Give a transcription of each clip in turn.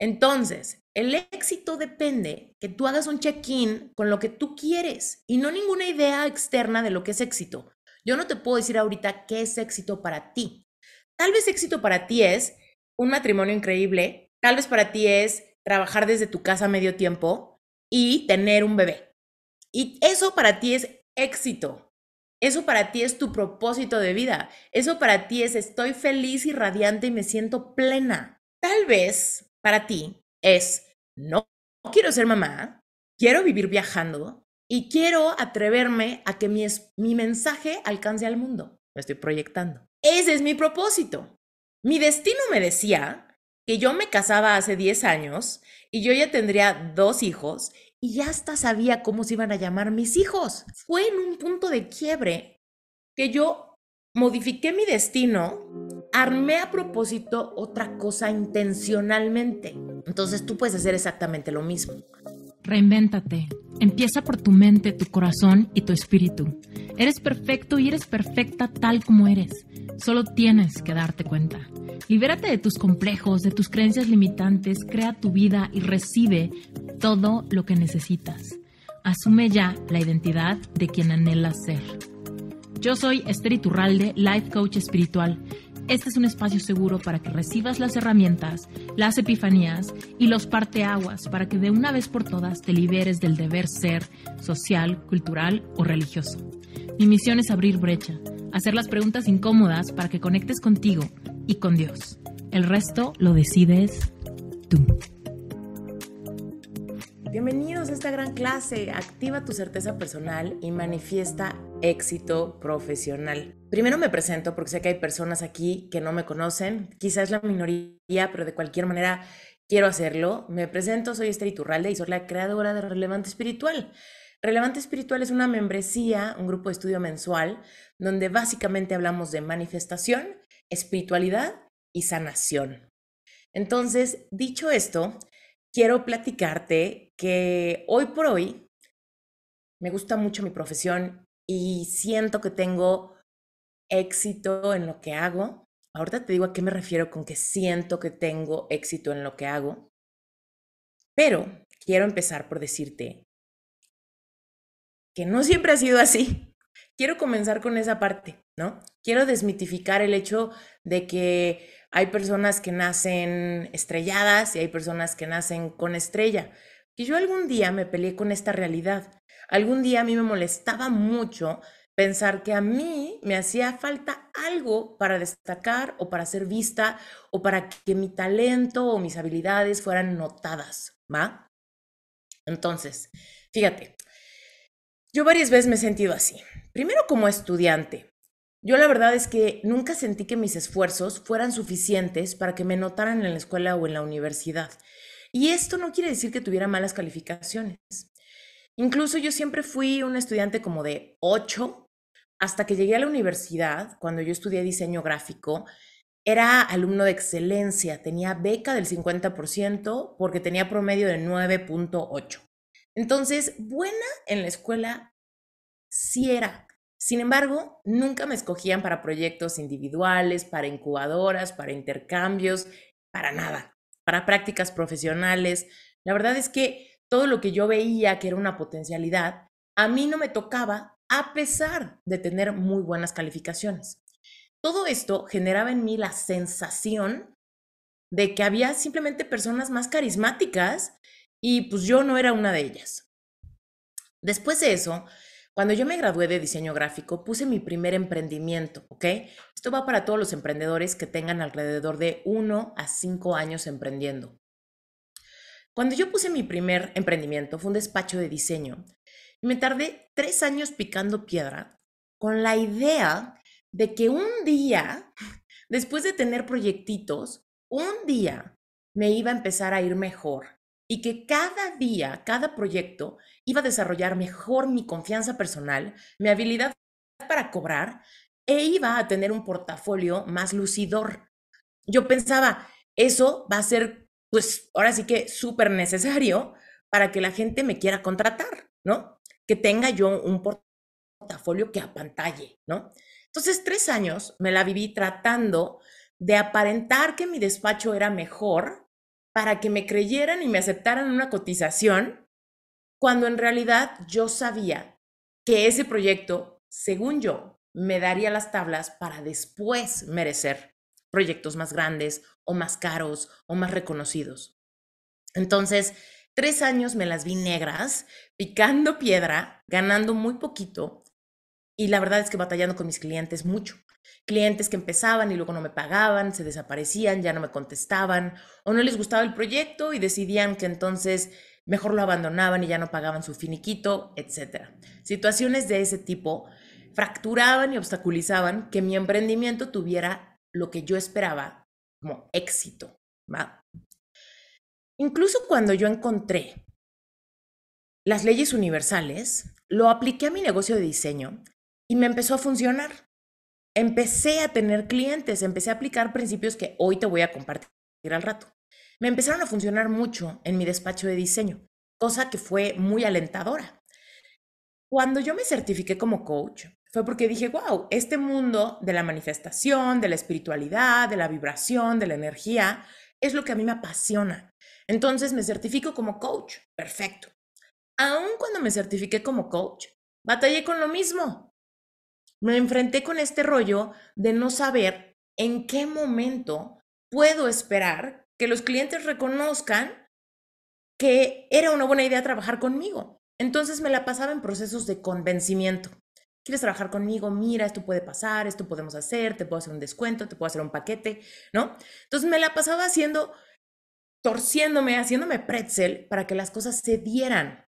Entonces, el éxito depende que tú hagas un check-in con lo que tú quieres y no ninguna idea externa de lo que es éxito. Yo no te puedo decir ahorita qué es éxito para ti. Tal vez éxito para ti es un matrimonio increíble, tal vez para ti es trabajar desde tu casa medio tiempo y tener un bebé. Y eso para ti es éxito. Eso para ti es tu propósito de vida. Eso para ti es estoy feliz y radiante y me siento plena. Tal vez para ti es, no, quiero ser mamá, quiero vivir viajando y quiero atreverme a que mi, mi mensaje alcance al mundo. me estoy proyectando. Ese es mi propósito. Mi destino me decía que yo me casaba hace 10 años y yo ya tendría dos hijos y ya hasta sabía cómo se iban a llamar mis hijos. Fue en un punto de quiebre que yo modifiqué mi destino, armé a propósito otra cosa intencionalmente. Entonces tú puedes hacer exactamente lo mismo. Reinvéntate. Empieza por tu mente, tu corazón y tu espíritu. Eres perfecto y eres perfecta tal como eres. Solo tienes que darte cuenta. Libérate de tus complejos, de tus creencias limitantes, crea tu vida y recibe todo lo que necesitas. Asume ya la identidad de quien anhelas ser. Yo soy Esther Iturralde, Life Coach Espiritual. Este es un espacio seguro para que recibas las herramientas, las epifanías y los parteaguas para que de una vez por todas te liberes del deber ser social, cultural o religioso. Mi misión es abrir brecha, hacer las preguntas incómodas para que conectes contigo y con Dios. El resto lo decides tú. Bienvenidos a esta gran clase. Activa tu certeza personal y manifiesta éxito profesional. Primero me presento porque sé que hay personas aquí que no me conocen, quizás la minoría, pero de cualquier manera quiero hacerlo. Me presento, soy Esther Iturralde y soy la creadora de Relevante Espiritual. Relevante Espiritual es una membresía, un grupo de estudio mensual, donde básicamente hablamos de manifestación, espiritualidad y sanación. Entonces, dicho esto, quiero platicarte que hoy por hoy me gusta mucho mi profesión y siento que tengo éxito en lo que hago. Ahorita te digo a qué me refiero con que siento que tengo éxito en lo que hago. Pero quiero empezar por decirte que no siempre ha sido así quiero comenzar con esa parte, ¿no? Quiero desmitificar el hecho de que hay personas que nacen estrelladas y hay personas que nacen con estrella. Que yo algún día me peleé con esta realidad. Algún día a mí me molestaba mucho pensar que a mí me hacía falta algo para destacar o para ser vista o para que mi talento o mis habilidades fueran notadas, ¿va? Entonces, fíjate, yo varias veces me he sentido así. Primero como estudiante. Yo la verdad es que nunca sentí que mis esfuerzos fueran suficientes para que me notaran en la escuela o en la universidad. Y esto no quiere decir que tuviera malas calificaciones. Incluso yo siempre fui un estudiante como de 8 hasta que llegué a la universidad, cuando yo estudié diseño gráfico, era alumno de excelencia, tenía beca del 50% porque tenía promedio de 9.8. Entonces, buena en la escuela sí era. Sin embargo, nunca me escogían para proyectos individuales, para incubadoras, para intercambios, para nada, para prácticas profesionales. La verdad es que todo lo que yo veía que era una potencialidad, a mí no me tocaba a pesar de tener muy buenas calificaciones. Todo esto generaba en mí la sensación de que había simplemente personas más carismáticas y pues yo no era una de ellas. Después de eso, cuando yo me gradué de diseño gráfico, puse mi primer emprendimiento, ¿ok? Esto va para todos los emprendedores que tengan alrededor de 1 a 5 años emprendiendo. Cuando yo puse mi primer emprendimiento, fue un despacho de diseño, y me tardé tres años picando piedra con la idea de que un día, después de tener proyectitos, un día me iba a empezar a ir mejor y que cada día, cada proyecto iba a desarrollar mejor mi confianza personal, mi habilidad para cobrar e iba a tener un portafolio más lucidor. Yo pensaba, eso va a ser, pues ahora sí que súper necesario para que la gente me quiera contratar, ¿no? Que tenga yo un portafolio que apantalle, ¿no? Entonces, tres años me la viví tratando de aparentar que mi despacho era mejor para que me creyeran y me aceptaran una cotización, cuando en realidad yo sabía que ese proyecto, según yo, me daría las tablas para después merecer proyectos más grandes o más caros o más reconocidos. Entonces, tres años me las vi negras, picando piedra, ganando muy poquito, y la verdad es que batallando con mis clientes mucho. Clientes que empezaban y luego no me pagaban, se desaparecían, ya no me contestaban o no les gustaba el proyecto y decidían que entonces mejor lo abandonaban y ya no pagaban su finiquito, etc. Situaciones de ese tipo fracturaban y obstaculizaban que mi emprendimiento tuviera lo que yo esperaba como éxito. Incluso cuando yo encontré las leyes universales, lo apliqué a mi negocio de diseño y me empezó a funcionar. Empecé a tener clientes, empecé a aplicar principios que hoy te voy a compartir al rato. Me empezaron a funcionar mucho en mi despacho de diseño, cosa que fue muy alentadora. Cuando yo me certifiqué como coach, fue porque dije, wow, este mundo de la manifestación, de la espiritualidad, de la vibración, de la energía, es lo que a mí me apasiona. Entonces me certifico como coach. Perfecto. Aún cuando me certifiqué como coach, batallé con lo mismo me enfrenté con este rollo de no saber en qué momento puedo esperar que los clientes reconozcan que era una buena idea trabajar conmigo. Entonces me la pasaba en procesos de convencimiento. ¿Quieres trabajar conmigo? Mira, esto puede pasar, esto podemos hacer, te puedo hacer un descuento, te puedo hacer un paquete, ¿no? Entonces me la pasaba haciendo, torciéndome, haciéndome pretzel para que las cosas se dieran.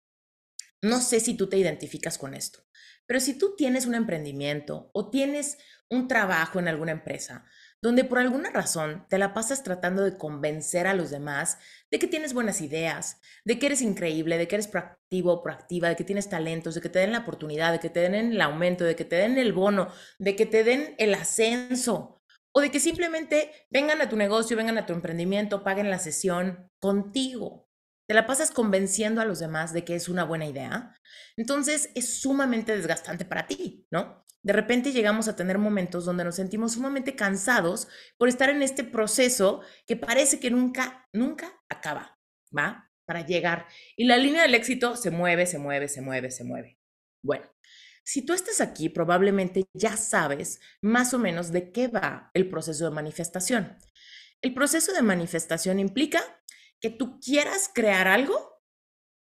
No sé si tú te identificas con esto. Pero si tú tienes un emprendimiento o tienes un trabajo en alguna empresa donde por alguna razón te la pasas tratando de convencer a los demás de que tienes buenas ideas, de que eres increíble, de que eres proactivo o proactiva, de que tienes talentos, de que te den la oportunidad, de que te den el aumento, de que te den el bono, de que te den el ascenso, o de que simplemente vengan a tu negocio, vengan a tu emprendimiento, paguen la sesión contigo. Te la pasas convenciendo a los demás de que es una buena idea, entonces es sumamente desgastante para ti, ¿no? De repente llegamos a tener momentos donde nos sentimos sumamente cansados por estar en este proceso que parece que nunca, nunca acaba, ¿va? Para llegar. Y la línea del éxito se mueve, se mueve, se mueve, se mueve. Bueno, si tú estás aquí, probablemente ya sabes más o menos de qué va el proceso de manifestación. El proceso de manifestación implica que tú quieras crear algo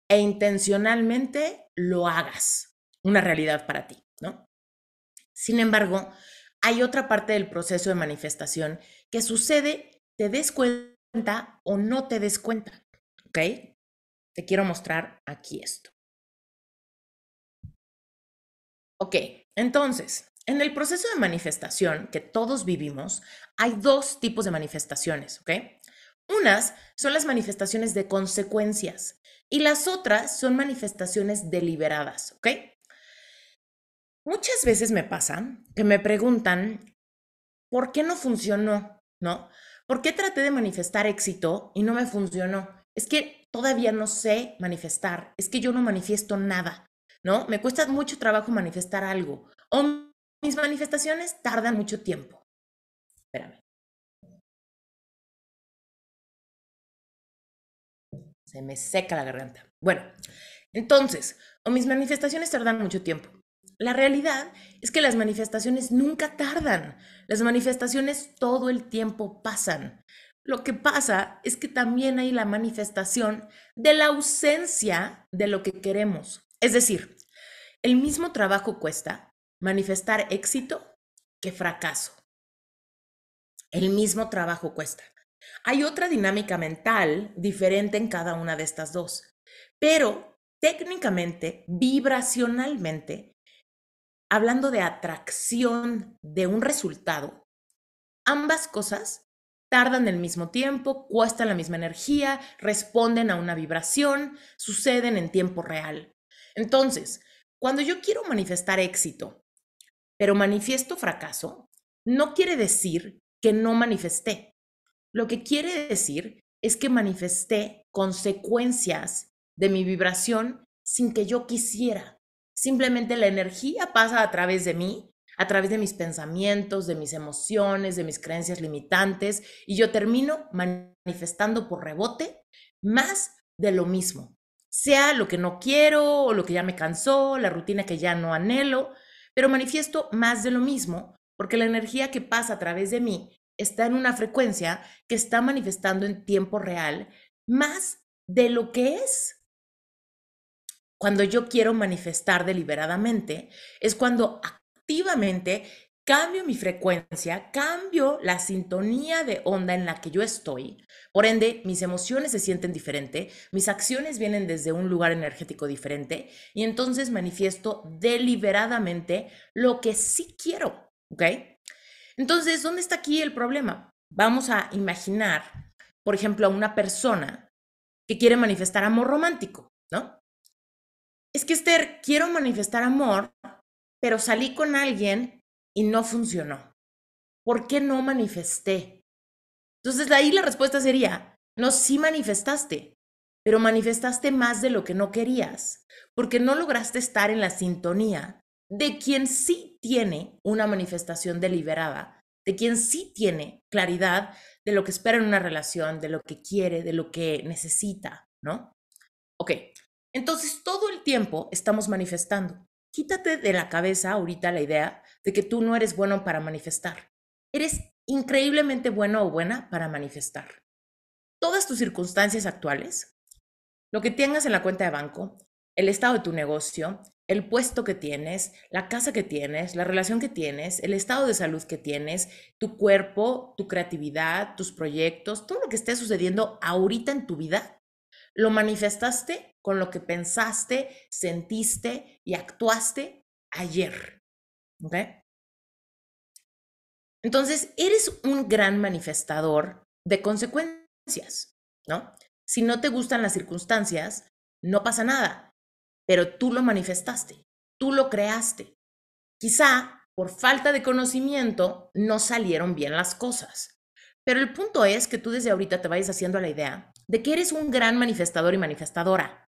e intencionalmente lo hagas una realidad para ti, ¿no? Sin embargo, hay otra parte del proceso de manifestación que sucede, te des cuenta o no te des cuenta, ¿ok? Te quiero mostrar aquí esto. Ok, entonces, en el proceso de manifestación que todos vivimos, hay dos tipos de manifestaciones, ¿ok? Unas son las manifestaciones de consecuencias, y las otras son manifestaciones deliberadas, ¿ok? Muchas veces me pasa que me preguntan, ¿por qué no funcionó? ¿No? ¿Por qué traté de manifestar éxito y no me funcionó? Es que todavía no sé manifestar, es que yo no manifiesto nada, ¿no? Me cuesta mucho trabajo manifestar algo o mis manifestaciones tardan mucho tiempo. Espérame. se me seca la garganta. Bueno, entonces, o mis manifestaciones tardan mucho tiempo. La realidad es que las manifestaciones nunca tardan. Las manifestaciones todo el tiempo pasan. Lo que pasa es que también hay la manifestación de la ausencia de lo que queremos. Es decir, el mismo trabajo cuesta manifestar éxito que fracaso. El mismo trabajo cuesta. Hay otra dinámica mental diferente en cada una de estas dos, pero técnicamente, vibracionalmente, hablando de atracción de un resultado, ambas cosas tardan el mismo tiempo, cuestan la misma energía, responden a una vibración, suceden en tiempo real. Entonces, cuando yo quiero manifestar éxito, pero manifiesto fracaso, no quiere decir que no manifesté. Lo que quiere decir es que manifesté consecuencias de mi vibración sin que yo quisiera. Simplemente la energía pasa a través de mí, a través de mis pensamientos, de mis emociones, de mis creencias limitantes, y yo termino manifestando por rebote más de lo mismo, sea lo que no quiero o lo que ya me cansó, la rutina que ya no anhelo, pero manifiesto más de lo mismo, porque la energía que pasa a través de mí está en una frecuencia que está manifestando en tiempo real más de lo que es. Cuando yo quiero manifestar deliberadamente, es cuando activamente cambio mi frecuencia, cambio la sintonía de onda en la que yo estoy. Por ende, mis emociones se sienten diferente, mis acciones vienen desde un lugar energético diferente y entonces manifiesto deliberadamente lo que sí quiero, ¿ok? Entonces, ¿dónde está aquí el problema? Vamos a imaginar, por ejemplo, a una persona que quiere manifestar amor romántico, ¿no? Es que, Esther, quiero manifestar amor, pero salí con alguien y no funcionó. ¿Por qué no manifesté? Entonces, ahí la respuesta sería, no, sí manifestaste, pero manifestaste más de lo que no querías, porque no lograste estar en la sintonía de quien sí tiene una manifestación deliberada, de quien sí tiene claridad de lo que espera en una relación, de lo que quiere, de lo que necesita, ¿no? Ok, entonces todo el tiempo estamos manifestando. Quítate de la cabeza ahorita la idea de que tú no eres bueno para manifestar. Eres increíblemente bueno o buena para manifestar. Todas tus circunstancias actuales, lo que tengas en la cuenta de banco, el estado de tu negocio, el puesto que tienes, la casa que tienes, la relación que tienes, el estado de salud que tienes, tu cuerpo, tu creatividad, tus proyectos, todo lo que esté sucediendo ahorita en tu vida, lo manifestaste con lo que pensaste, sentiste y actuaste ayer. Entonces, eres un gran manifestador de consecuencias, ¿no? Si no te gustan las circunstancias, no pasa nada pero tú lo manifestaste, tú lo creaste. Quizá por falta de conocimiento no salieron bien las cosas, pero el punto es que tú desde ahorita te vayas haciendo la idea de que eres un gran manifestador y manifestadora,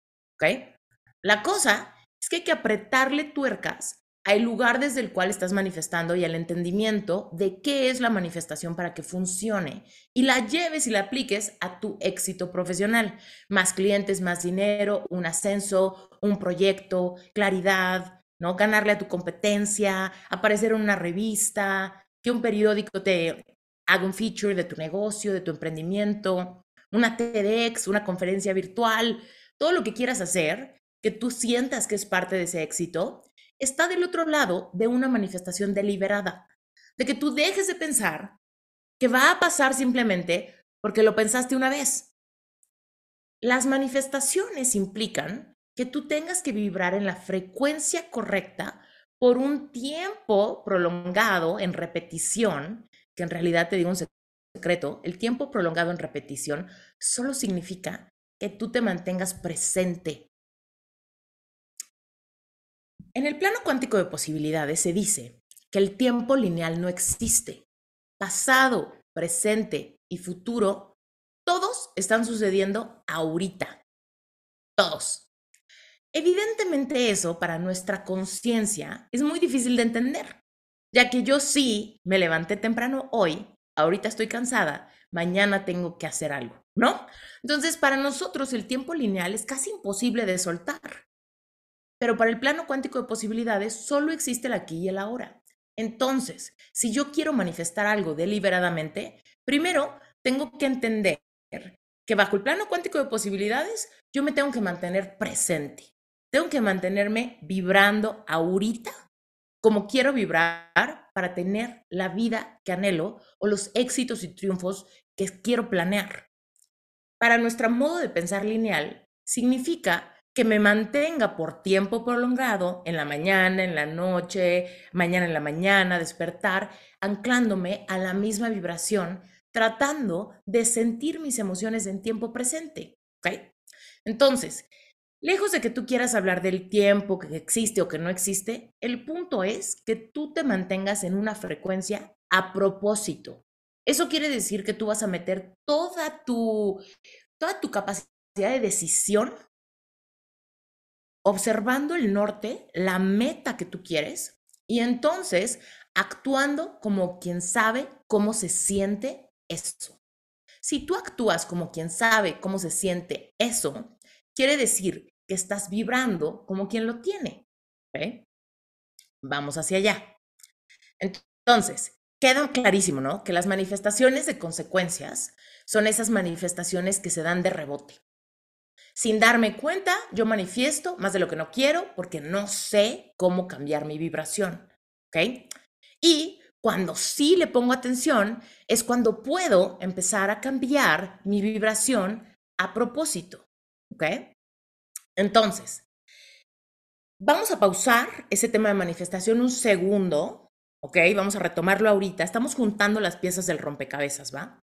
La cosa es que hay que apretarle tuercas al lugar desde el cual estás manifestando y al entendimiento de qué es la manifestación para que funcione y la lleves y la apliques a tu éxito profesional. Más clientes, más dinero, un ascenso, un proyecto, claridad, ¿no? Ganarle a tu competencia, aparecer en una revista, que un periódico te haga un feature de tu negocio, de tu emprendimiento, una TEDx, una conferencia virtual, todo lo que quieras hacer que tú sientas que es parte de ese éxito está del otro lado de una manifestación deliberada, de que tú dejes de pensar que va a pasar simplemente porque lo pensaste una vez. Las manifestaciones implican que tú tengas que vibrar en la frecuencia correcta por un tiempo prolongado en repetición, que en realidad te digo un secreto, el tiempo prolongado en repetición solo significa que tú te mantengas presente en el plano cuántico de posibilidades se dice que el tiempo lineal no existe. Pasado, presente y futuro, todos están sucediendo ahorita. Todos. Evidentemente eso para nuestra conciencia es muy difícil de entender, ya que yo sí me levanté temprano hoy, ahorita estoy cansada, mañana tengo que hacer algo, ¿no? Entonces para nosotros el tiempo lineal es casi imposible de soltar. Pero para el plano cuántico de posibilidades solo existe el aquí y el ahora. Entonces, si yo quiero manifestar algo deliberadamente, primero tengo que entender que bajo el plano cuántico de posibilidades yo me tengo que mantener presente. Tengo que mantenerme vibrando ahorita como quiero vibrar para tener la vida que anhelo o los éxitos y triunfos que quiero planear. Para nuestro modo de pensar lineal, significa que me mantenga por tiempo prolongado, en la mañana, en la noche, mañana en la mañana, despertar, anclándome a la misma vibración, tratando de sentir mis emociones en tiempo presente. Entonces, lejos de que tú quieras hablar del tiempo que existe o que no existe, el punto es que tú te mantengas en una frecuencia a propósito. Eso quiere decir que tú vas a meter toda tu, toda tu capacidad de decisión observando el norte, la meta que tú quieres y entonces actuando como quien sabe cómo se siente eso. Si tú actúas como quien sabe cómo se siente eso, quiere decir que estás vibrando como quien lo tiene. Vamos hacia allá. Entonces, queda clarísimo, ¿no? Que las manifestaciones de consecuencias son esas manifestaciones que se dan de rebote. Sin darme cuenta, yo manifiesto más de lo que no quiero porque no sé cómo cambiar mi vibración. ¿Ok? Y cuando sí le pongo atención, es cuando puedo empezar a cambiar mi vibración a propósito. ¿Ok? Entonces, vamos a pausar ese tema de manifestación un segundo. ¿Ok? Vamos a retomarlo ahorita. Estamos juntando las piezas del rompecabezas, ¿va?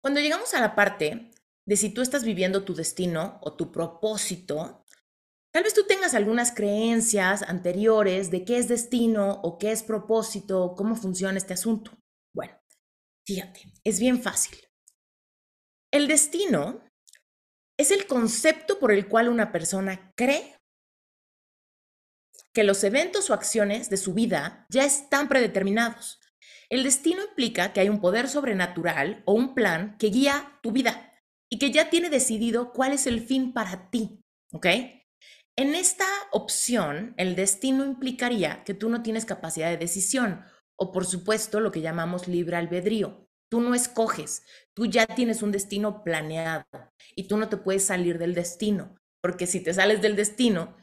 Cuando llegamos a la parte de si tú estás viviendo tu destino o tu propósito, tal vez tú tengas algunas creencias anteriores de qué es destino o qué es propósito, cómo funciona este asunto. Bueno, fíjate, es bien fácil. El destino es el concepto por el cual una persona cree que los eventos o acciones de su vida ya están predeterminados. El destino implica que hay un poder sobrenatural o un plan que guía tu vida y que ya tiene decidido cuál es el fin para ti, ¿ok? En esta opción, el destino implicaría que tú no tienes capacidad de decisión o por supuesto lo que llamamos libre albedrío. Tú no escoges, tú ya tienes un destino planeado y tú no te puedes salir del destino, porque si te sales del destino,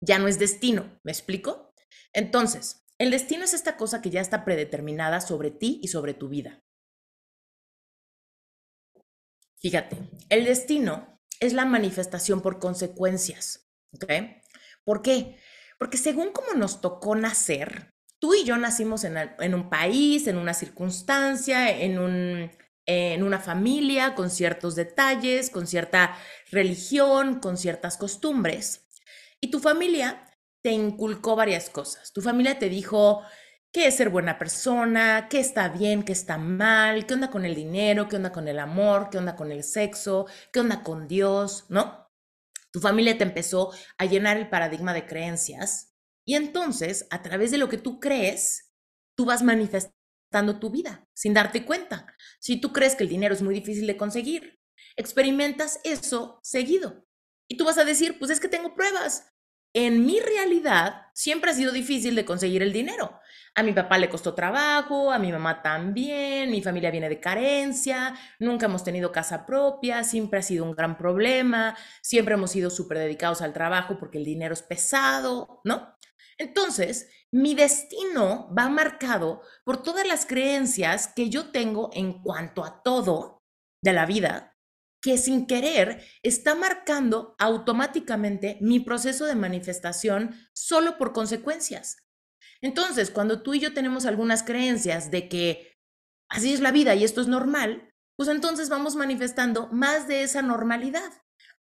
ya no es destino, ¿me explico? Entonces, el destino es esta cosa que ya está predeterminada sobre ti y sobre tu vida. Fíjate, el destino es la manifestación por consecuencias. ¿okay? ¿Por qué? Porque según como nos tocó nacer, tú y yo nacimos en, un país, en una circunstancia, en una familia, con ciertos detalles, con cierta religión, con ciertas costumbres. Y tu familia te inculcó varias cosas. Tu familia te dijo, qué es ser buena persona, qué está bien, qué está mal, qué onda con el dinero, qué onda con el amor, qué onda con el sexo, qué onda con Dios, ¿no? Tu familia te empezó a llenar el paradigma de creencias y entonces, a través de lo que tú crees, tú vas manifestando tu vida sin darte cuenta. Si tú crees que el dinero es muy difícil de conseguir, experimentas eso seguido. Y tú vas a decir, pues es que tengo pruebas. En mi realidad siempre ha sido difícil de conseguir el dinero. A mi papá le costó trabajo, a mi mamá también, mi familia viene de carencia, nunca hemos tenido casa propia, siempre ha sido un gran problema, siempre hemos sido súper dedicados al trabajo porque el dinero es pesado, ¿no? Entonces, mi destino va marcado por todas las creencias que yo tengo en cuanto a todo de la vida, que sin querer está marcando automáticamente mi proceso de manifestación solo por consecuencias. Entonces, cuando tú y yo tenemos algunas creencias de que así es la vida y esto es normal, pues entonces vamos manifestando más de esa normalidad,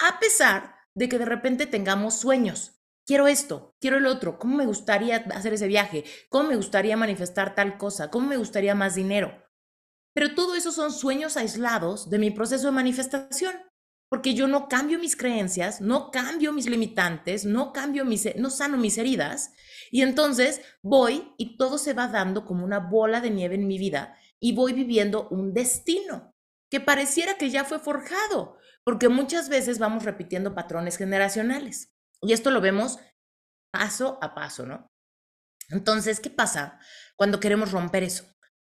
a pesar de que de repente tengamos sueños. Quiero esto, quiero el otro, cómo me gustaría hacer ese viaje, cómo me gustaría manifestar tal cosa, cómo me gustaría más dinero. Pero todo eso son sueños aislados de mi proceso de manifestación porque yo no cambio mis creencias, no cambio mis limitantes, no cambio mis, no sano mis heridas, y entonces voy y todo se va dando como una bola de nieve en mi vida y voy viviendo un destino que pareciera que ya fue forjado, porque muchas veces vamos repitiendo patrones generacionales. Y esto lo vemos paso a paso, ¿no? Entonces, ¿qué pasa cuando queremos romper eso?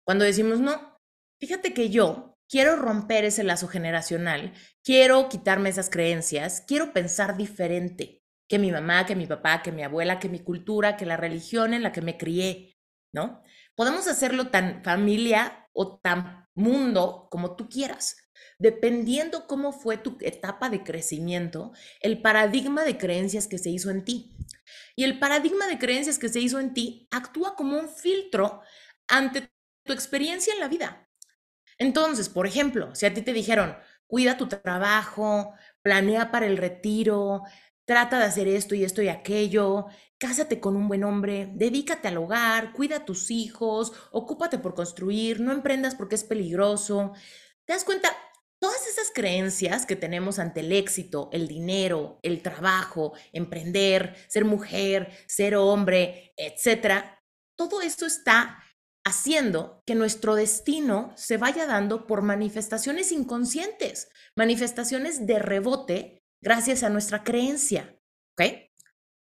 Cuando decimos, no, fíjate que yo quiero romper ese lazo generacional, quiero quitarme esas creencias, quiero pensar diferente que mi mamá, que mi papá, que mi abuela, que mi cultura, que la religión en la que me crié, ¿no? Podemos hacerlo tan familia o tan mundo como tú quieras. Dependiendo cómo fue tu etapa de crecimiento, el paradigma de creencias que se hizo en ti. Y el paradigma de creencias que se hizo en ti actúa como un filtro ante tu experiencia en la vida. Entonces, por ejemplo, si a ti te dijeron, cuida tu trabajo, planea para el retiro, trata de hacer esto y esto y aquello, cásate con un buen hombre, dedícate al hogar, cuida a tus hijos, ocúpate por construir, no emprendas porque es peligroso. ¿Te das cuenta? Todas esas creencias que tenemos ante el éxito, el dinero, el trabajo, emprender, ser mujer, ser hombre, etcétera, todo esto está haciendo que nuestro destino se vaya dando por manifestaciones inconscientes, manifestaciones de rebote gracias a nuestra creencia.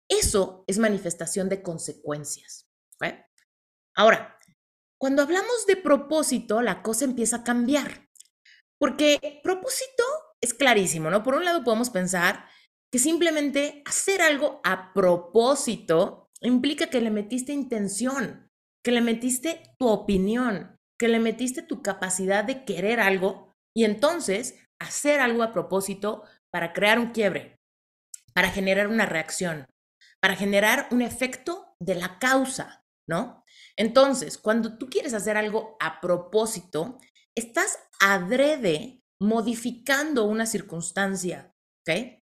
Eso es manifestación de consecuencias. Ahora, cuando hablamos de propósito, la cosa empieza a cambiar, porque propósito es clarísimo, ¿no? Por un lado podemos pensar que simplemente hacer algo a propósito implica que le metiste intención, que le metiste tu opinión, que le metiste tu capacidad de querer algo y entonces hacer algo a propósito para crear un quiebre, para generar una reacción, para generar un efecto de la causa, ¿no? Entonces, cuando tú quieres hacer algo a propósito, estás adrede modificando una circunstancia, ¿ok?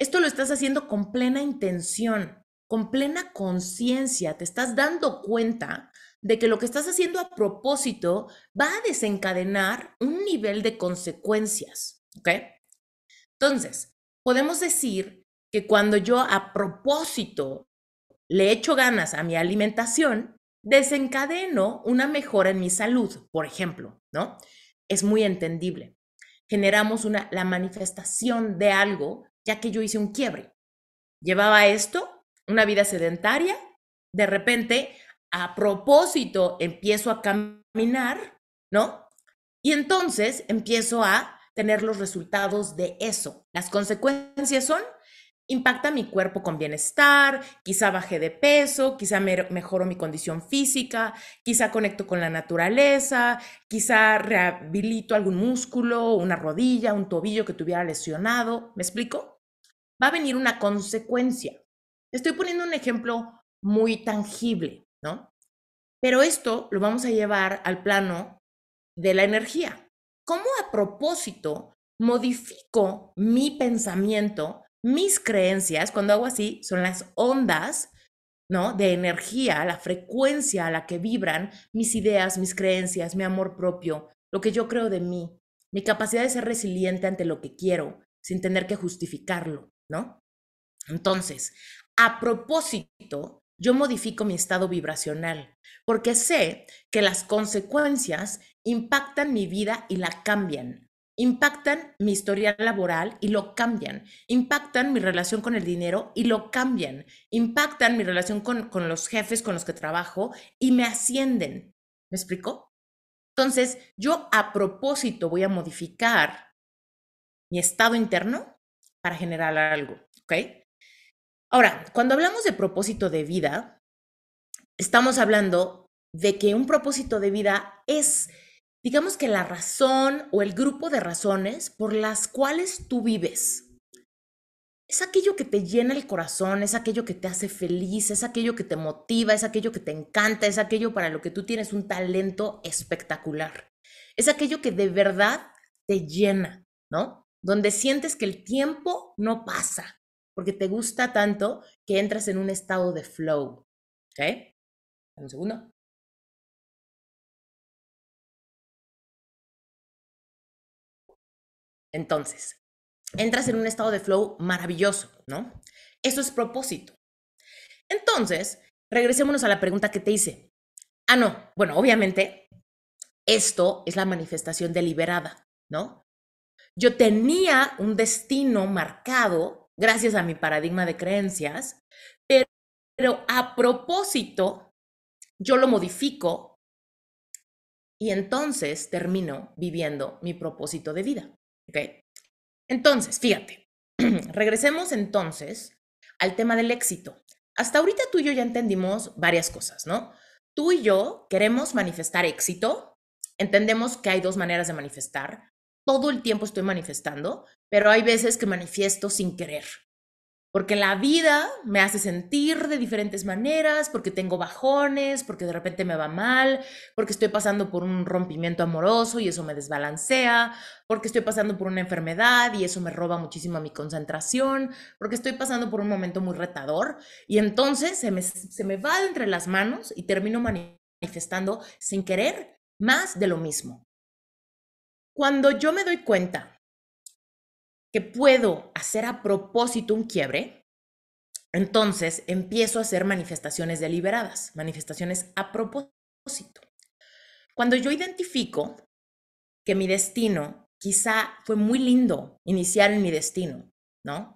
Esto lo estás haciendo con plena intención, con plena conciencia, te estás dando cuenta de que lo que estás haciendo a propósito va a desencadenar un nivel de consecuencias, ¿ok? Entonces, podemos decir que cuando yo a propósito le echo ganas a mi alimentación, desencadeno una mejora en mi salud, por ejemplo, ¿no? Es muy entendible. Generamos una, la manifestación de algo, ya que yo hice un quiebre. Llevaba esto, una vida sedentaria, de repente a propósito empiezo a caminar, ¿no? Y entonces empiezo a tener los resultados de eso. Las consecuencias son, impacta mi cuerpo con bienestar, quizá baje de peso, quizá me mejoro mi condición física, quizá conecto con la naturaleza, quizá rehabilito algún músculo, una rodilla, un tobillo que tuviera lesionado. ¿Me explico? Va a venir una consecuencia. Estoy poniendo un ejemplo muy tangible. ¿no? Pero esto lo vamos a llevar al plano de la energía. ¿Cómo a propósito modifico mi pensamiento, mis creencias? Cuando hago así, son las ondas, ¿no? De energía, la frecuencia a la que vibran mis ideas, mis creencias, mi amor propio, lo que yo creo de mí, mi capacidad de ser resiliente ante lo que quiero, sin tener que justificarlo, ¿no? Entonces, a propósito, yo modifico mi estado vibracional, porque sé que las consecuencias impactan mi vida y la cambian, impactan mi historia laboral y lo cambian, impactan mi relación con el dinero y lo cambian, impactan mi relación con, con los jefes con los que trabajo y me ascienden. ¿Me explico? Entonces, yo a propósito voy a modificar mi estado interno para generar algo, ¿ok? Ahora, cuando hablamos de propósito de vida, estamos hablando de que un propósito de vida es, digamos que la razón o el grupo de razones por las cuales tú vives. Es aquello que te llena el corazón, es aquello que te hace feliz, es aquello que te motiva, es aquello que te encanta, es aquello para lo que tú tienes un talento espectacular. Es aquello que de verdad te llena, ¿no? Donde sientes que el tiempo no pasa, porque te gusta tanto que entras en un estado de flow. ¿Ok? Un segundo. Entonces, entras en un estado de flow maravilloso, ¿no? Eso es propósito. Entonces, regresémonos a la pregunta que te hice. Ah, no, bueno, obviamente, esto es la manifestación deliberada, ¿no? Yo tenía un destino marcado gracias a mi paradigma de creencias, pero, a propósito, yo lo modifico y entonces termino viviendo mi propósito de vida. ¿okay? Entonces, fíjate, regresemos entonces al tema del éxito. Hasta ahorita tú y yo ya entendimos varias cosas, ¿no? Tú y yo queremos manifestar éxito, entendemos que hay dos maneras de manifestar todo el tiempo estoy manifestando, pero hay veces que manifiesto sin querer. Porque la vida me hace sentir de diferentes maneras, porque tengo bajones, porque de repente me va mal, porque estoy pasando por un rompimiento amoroso y eso me desbalancea, porque estoy pasando por una enfermedad y eso me roba muchísimo mi concentración, porque estoy pasando por un momento muy retador y entonces se me, se me va entre las manos y termino manifestando sin querer más de lo mismo. Cuando yo me doy cuenta que puedo hacer a propósito un quiebre, entonces empiezo a hacer manifestaciones deliberadas, manifestaciones a propósito. Cuando yo identifico que mi destino quizá fue muy lindo iniciar en mi destino, ¿no?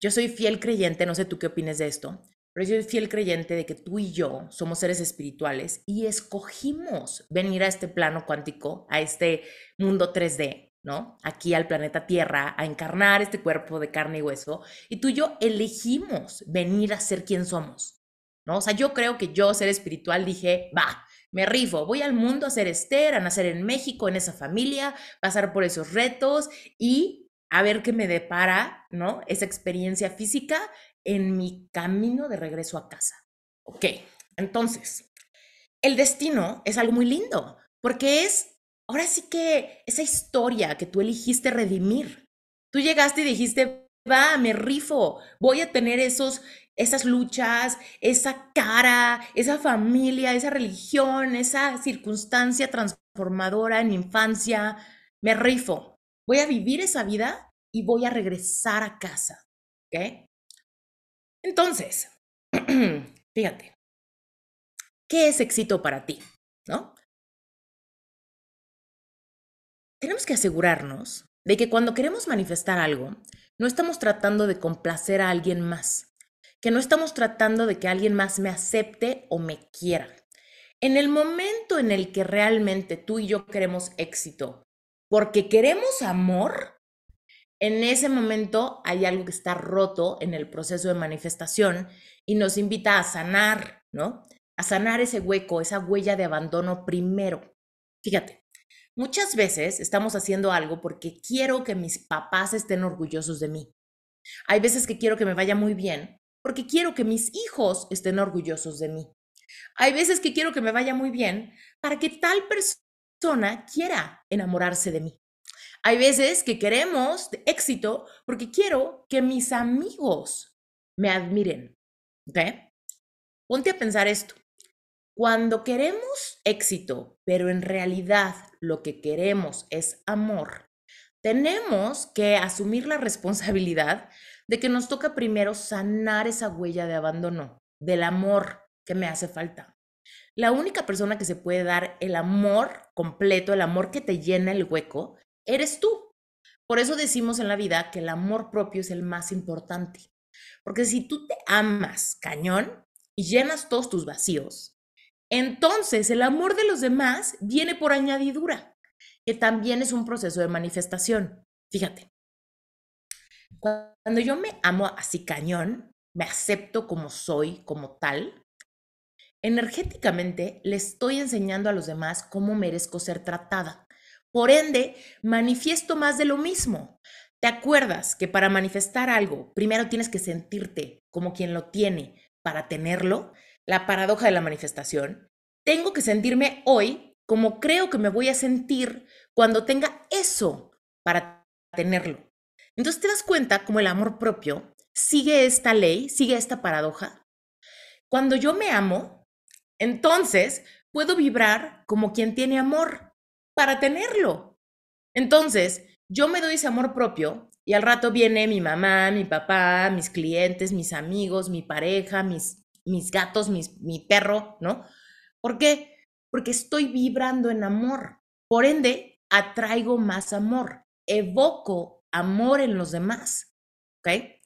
Yo soy fiel creyente, no sé tú qué opines de esto, pero yo soy fiel creyente de que tú y yo somos seres espirituales y escogimos venir a este plano cuántico, a este mundo 3D, ¿no? Aquí al planeta Tierra, a encarnar este cuerpo de carne y hueso. Y tú y yo elegimos venir a ser quien somos, ¿no? O sea, yo creo que yo, ser espiritual, dije, va, me rifo, voy al mundo a ser Esther, a nacer en México, en esa familia, pasar por esos retos y a ver qué me depara, ¿no? Esa experiencia física en mi camino de regreso a casa. Ok, entonces, el destino es algo muy lindo, porque es, ahora sí que esa historia que tú eligiste redimir, tú llegaste y dijiste, va, me rifo, voy a tener esos, esas luchas, esa cara, esa familia, esa religión, esa circunstancia transformadora en infancia, me rifo, voy a vivir esa vida y voy a regresar a casa. ¿okay? Entonces, fíjate, ¿qué es éxito para ti? ¿No? Tenemos que asegurarnos de que cuando queremos manifestar algo, no estamos tratando de complacer a alguien más, que no estamos tratando de que alguien más me acepte o me quiera. En el momento en el que realmente tú y yo queremos éxito, porque queremos amor, en ese momento hay algo que está roto en el proceso de manifestación y nos invita a sanar, ¿no? A sanar ese hueco, esa huella de abandono primero. Fíjate, muchas veces estamos haciendo algo porque quiero que mis papás estén orgullosos de mí. Hay veces que quiero que me vaya muy bien porque quiero que mis hijos estén orgullosos de mí. Hay veces que quiero que me vaya muy bien para que tal persona quiera enamorarse de mí. Hay veces que queremos éxito porque quiero que mis amigos me admiren. ¿Ok? Ponte a pensar esto. Cuando queremos éxito, pero en realidad lo que queremos es amor, tenemos que asumir la responsabilidad de que nos toca primero sanar esa huella de abandono, del amor que me hace falta. La única persona que se puede dar el amor completo, el amor que te llena el hueco, eres tú. Por eso decimos en la vida que el amor propio es el más importante. Porque si tú te amas cañón y llenas todos tus vacíos, entonces el amor de los demás viene por añadidura, que también es un proceso de manifestación. Fíjate, cuando yo me amo así cañón, me acepto como soy, como tal, energéticamente le estoy enseñando a los demás cómo merezco ser tratada. Por ende, manifiesto más de lo mismo. ¿Te acuerdas que para manifestar algo, primero tienes que sentirte como quien lo tiene para tenerlo? La paradoja de la manifestación. Tengo que sentirme hoy como creo que me voy a sentir cuando tenga eso para tenerlo. Entonces te das cuenta como el amor propio sigue esta ley, sigue esta paradoja. Cuando yo me amo, entonces puedo vibrar como quien tiene amor para tenerlo. Entonces, yo me doy ese amor propio y al rato viene mi mamá, mi papá, mis clientes, mis amigos, mi pareja, mis, mis gatos, mi perro, ¿no? ¿Por qué? Porque estoy vibrando en amor. Por ende, atraigo más amor, evoco amor en los demás. ¿Ok?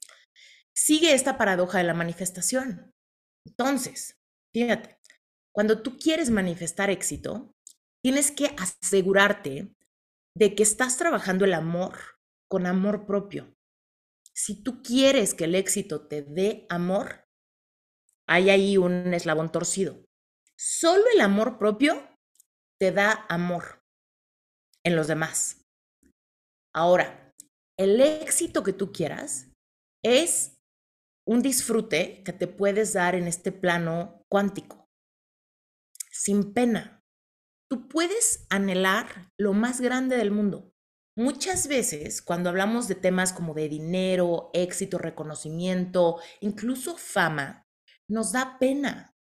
Sigue esta paradoja de la manifestación. Entonces, fíjate, cuando tú quieres manifestar éxito, tienes que asegurarte de que estás trabajando el amor con amor propio. Si tú quieres que el éxito te dé amor, hay ahí un eslabón torcido. Solo el amor propio te da amor en los demás. Ahora, el éxito que tú quieras es un disfrute que te puedes dar en este plano cuántico, sin pena, Tú puedes anhelar lo más grande del mundo. Muchas veces cuando hablamos de temas como de dinero, éxito, reconocimiento, incluso fama, nos da pena.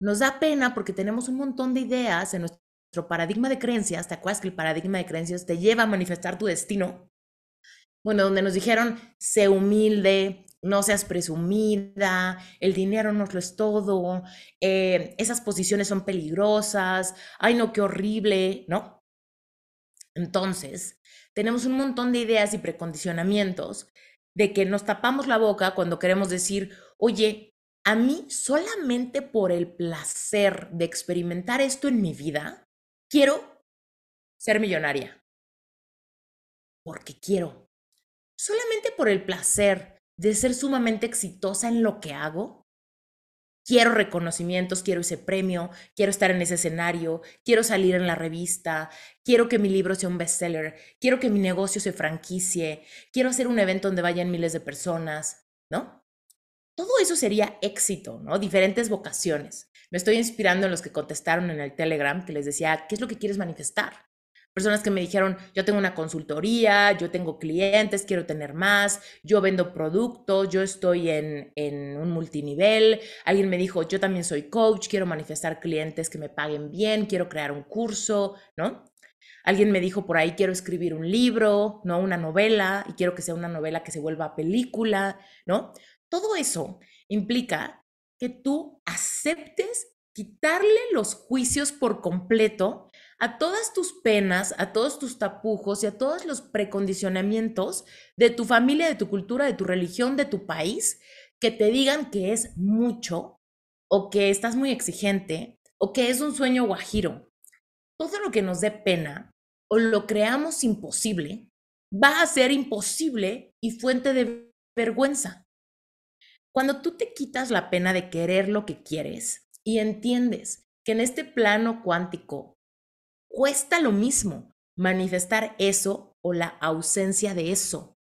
Nos da pena porque tenemos un montón de ideas en nuestro paradigma de creencias. ¿Te acuerdas que el paradigma de creencias te lleva a manifestar tu destino? Bueno, donde nos dijeron, sé humilde, no seas presumida, el dinero no lo es todo, eh, esas posiciones son peligrosas, ay no, qué horrible, ¿no? Entonces, tenemos un montón de ideas y precondicionamientos de que nos tapamos la boca cuando queremos decir, oye, a mí solamente por el placer de experimentar esto en mi vida, quiero ser millonaria. Porque quiero. Solamente por el placer de ser sumamente exitosa en lo que hago. Quiero reconocimientos, quiero ese premio, quiero estar en ese escenario, quiero salir en la revista, quiero que mi libro sea un bestseller, quiero que mi negocio se franquicie, quiero hacer un evento donde vayan miles de personas, ¿no? Todo eso sería éxito, ¿no? Diferentes vocaciones. Me estoy inspirando en los que contestaron en el Telegram que les decía, ah, ¿qué es lo que quieres manifestar? personas que me dijeron, yo tengo una consultoría, yo tengo clientes, quiero tener más, yo vendo productos, yo estoy en, en, un multinivel, alguien me dijo, yo también soy coach, quiero manifestar clientes que me paguen bien, quiero crear un curso, ¿no? Alguien me dijo por ahí, quiero escribir un libro, ¿no? Una novela, y quiero que sea una novela que se vuelva película, ¿no? Todo eso implica que tú aceptes quitarle los juicios por completo a todas tus penas, a todos tus tapujos y a todos los precondicionamientos de tu familia, de tu cultura, de tu religión, de tu país, que te digan que es mucho o que estás muy exigente o que es un sueño guajiro. Todo lo que nos dé pena o lo creamos imposible va a ser imposible y fuente de vergüenza. Cuando tú te quitas la pena de querer lo que quieres y entiendes que en este plano cuántico Cuesta lo mismo manifestar eso o la ausencia de eso.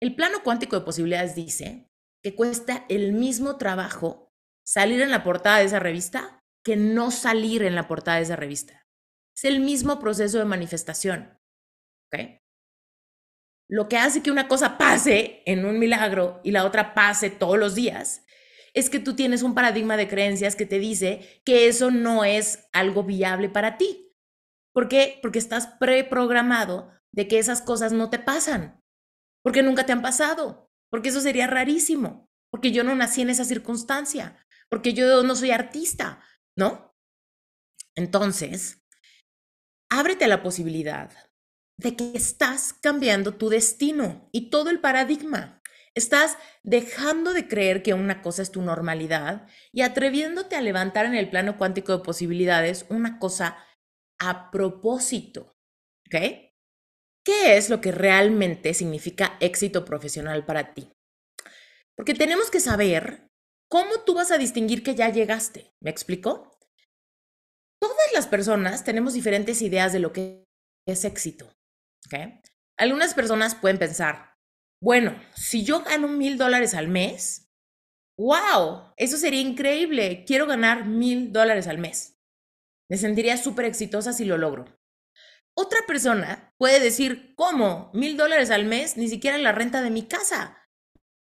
El plano cuántico de posibilidades dice que cuesta el mismo trabajo salir en la portada de esa revista que no salir en la portada de esa revista. Es el mismo proceso de manifestación. Lo que hace que una cosa pase en un milagro y la otra pase todos los días es que tú tienes un paradigma de creencias que te dice que eso no es algo viable para ti. ¿Por qué? Porque estás preprogramado de que esas cosas no te pasan, porque nunca te han pasado, porque eso sería rarísimo, porque yo no nací en esa circunstancia, porque yo no soy artista, ¿no? Entonces, ábrete a la posibilidad de que estás cambiando tu destino y todo el paradigma. Estás dejando de creer que una cosa es tu normalidad y atreviéndote a levantar en el plano cuántico de posibilidades una cosa a propósito. ¿Ok? ¿Qué es lo que realmente significa éxito profesional para ti? Porque tenemos que saber cómo tú vas a distinguir que ya llegaste. ¿Me explico? Todas las personas tenemos diferentes ideas de lo que es éxito. Algunas personas pueden pensar, bueno, si yo gano mil dólares al mes, wow, eso sería increíble. Quiero ganar mil dólares al mes. Me sentiría súper exitosa si lo logro. Otra persona puede decir, ¿cómo? Mil dólares al mes, ni siquiera en la renta de mi casa.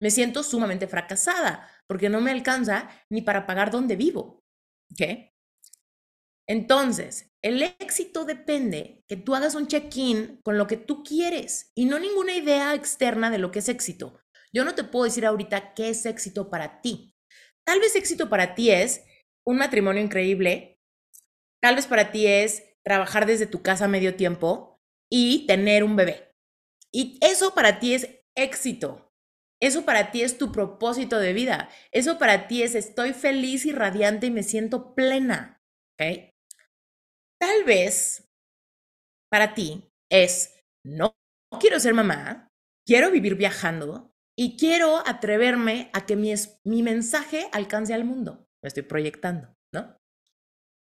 Me siento sumamente fracasada porque no me alcanza ni para pagar donde vivo. ¿Ok? Entonces, el éxito depende que tú hagas un check-in con lo que tú quieres y no ninguna idea externa de lo que es éxito. Yo no te puedo decir ahorita qué es éxito para ti. Tal vez éxito para ti es un matrimonio increíble, tal vez para ti es trabajar desde tu casa a medio tiempo y tener un bebé. Y eso para ti es éxito. Eso para ti es tu propósito de vida. Eso para ti es estoy feliz y radiante y me siento plena. Tal vez para ti es, no, no quiero ser mamá, quiero vivir viajando y quiero atreverme a que mi, mi mensaje alcance al mundo. me estoy proyectando, ¿no?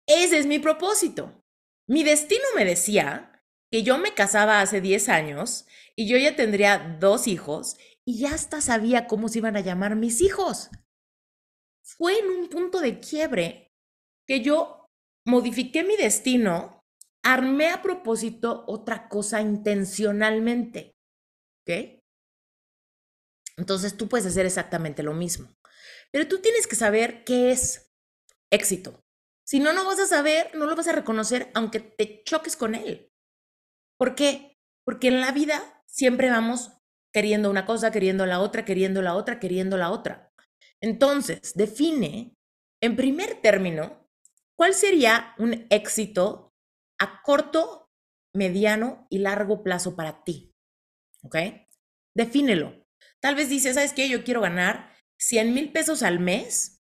Ese es mi propósito. Mi destino me decía que yo me casaba hace 10 años y yo ya tendría dos hijos y ya hasta sabía cómo se iban a llamar mis hijos. Fue en un punto de quiebre que yo modifiqué mi destino, armé a propósito otra cosa intencionalmente. ¿Ok? Entonces tú puedes hacer exactamente lo mismo. Pero tú tienes que saber qué es éxito. Si no, no vas a saber, no lo vas a reconocer, aunque te choques con él. ¿Por qué? Porque en la vida siempre vamos queriendo una cosa, queriendo la otra, queriendo la otra, queriendo la otra. Entonces, define, en primer término, ¿Cuál sería un éxito a corto, mediano y largo plazo para ti? ¿Ok? Defínelo. Tal vez dices, ¿sabes qué? Yo quiero ganar 100 mil pesos al mes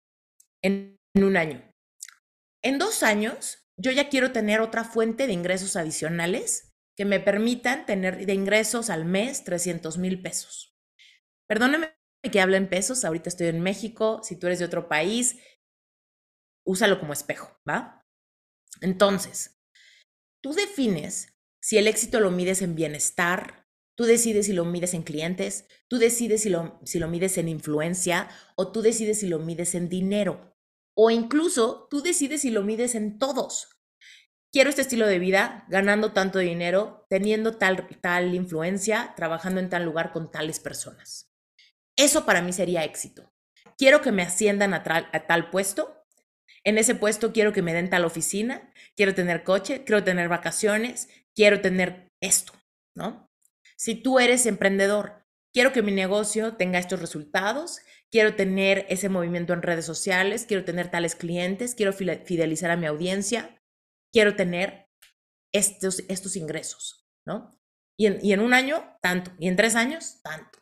en, un año. En dos años, yo ya quiero tener otra fuente de ingresos adicionales que me permitan tener de ingresos al mes 300 mil pesos. Perdóname que hable en pesos, ahorita estoy en México, si tú eres de otro país, úsalo como espejo, ¿va? Entonces, tú defines si el éxito lo mides en bienestar, tú decides si lo mides en clientes, tú decides si lo, mides en influencia o tú decides si lo mides en dinero o incluso tú decides si lo mides en todos. Quiero este estilo de vida, ganando tanto dinero, teniendo tal, tal influencia, trabajando en tal lugar con tales personas. Eso para mí sería éxito. Quiero que me asciendan a, a tal puesto, en ese puesto quiero que me den tal oficina, quiero tener coche, quiero tener vacaciones, quiero tener esto, ¿no? Si tú eres emprendedor, quiero que mi negocio tenga estos resultados, quiero tener ese movimiento en redes sociales, quiero tener tales clientes, quiero fidelizar a mi audiencia, quiero tener estos, ingresos, ¿no? Y en, y en un año, tanto, y en tres años, tanto.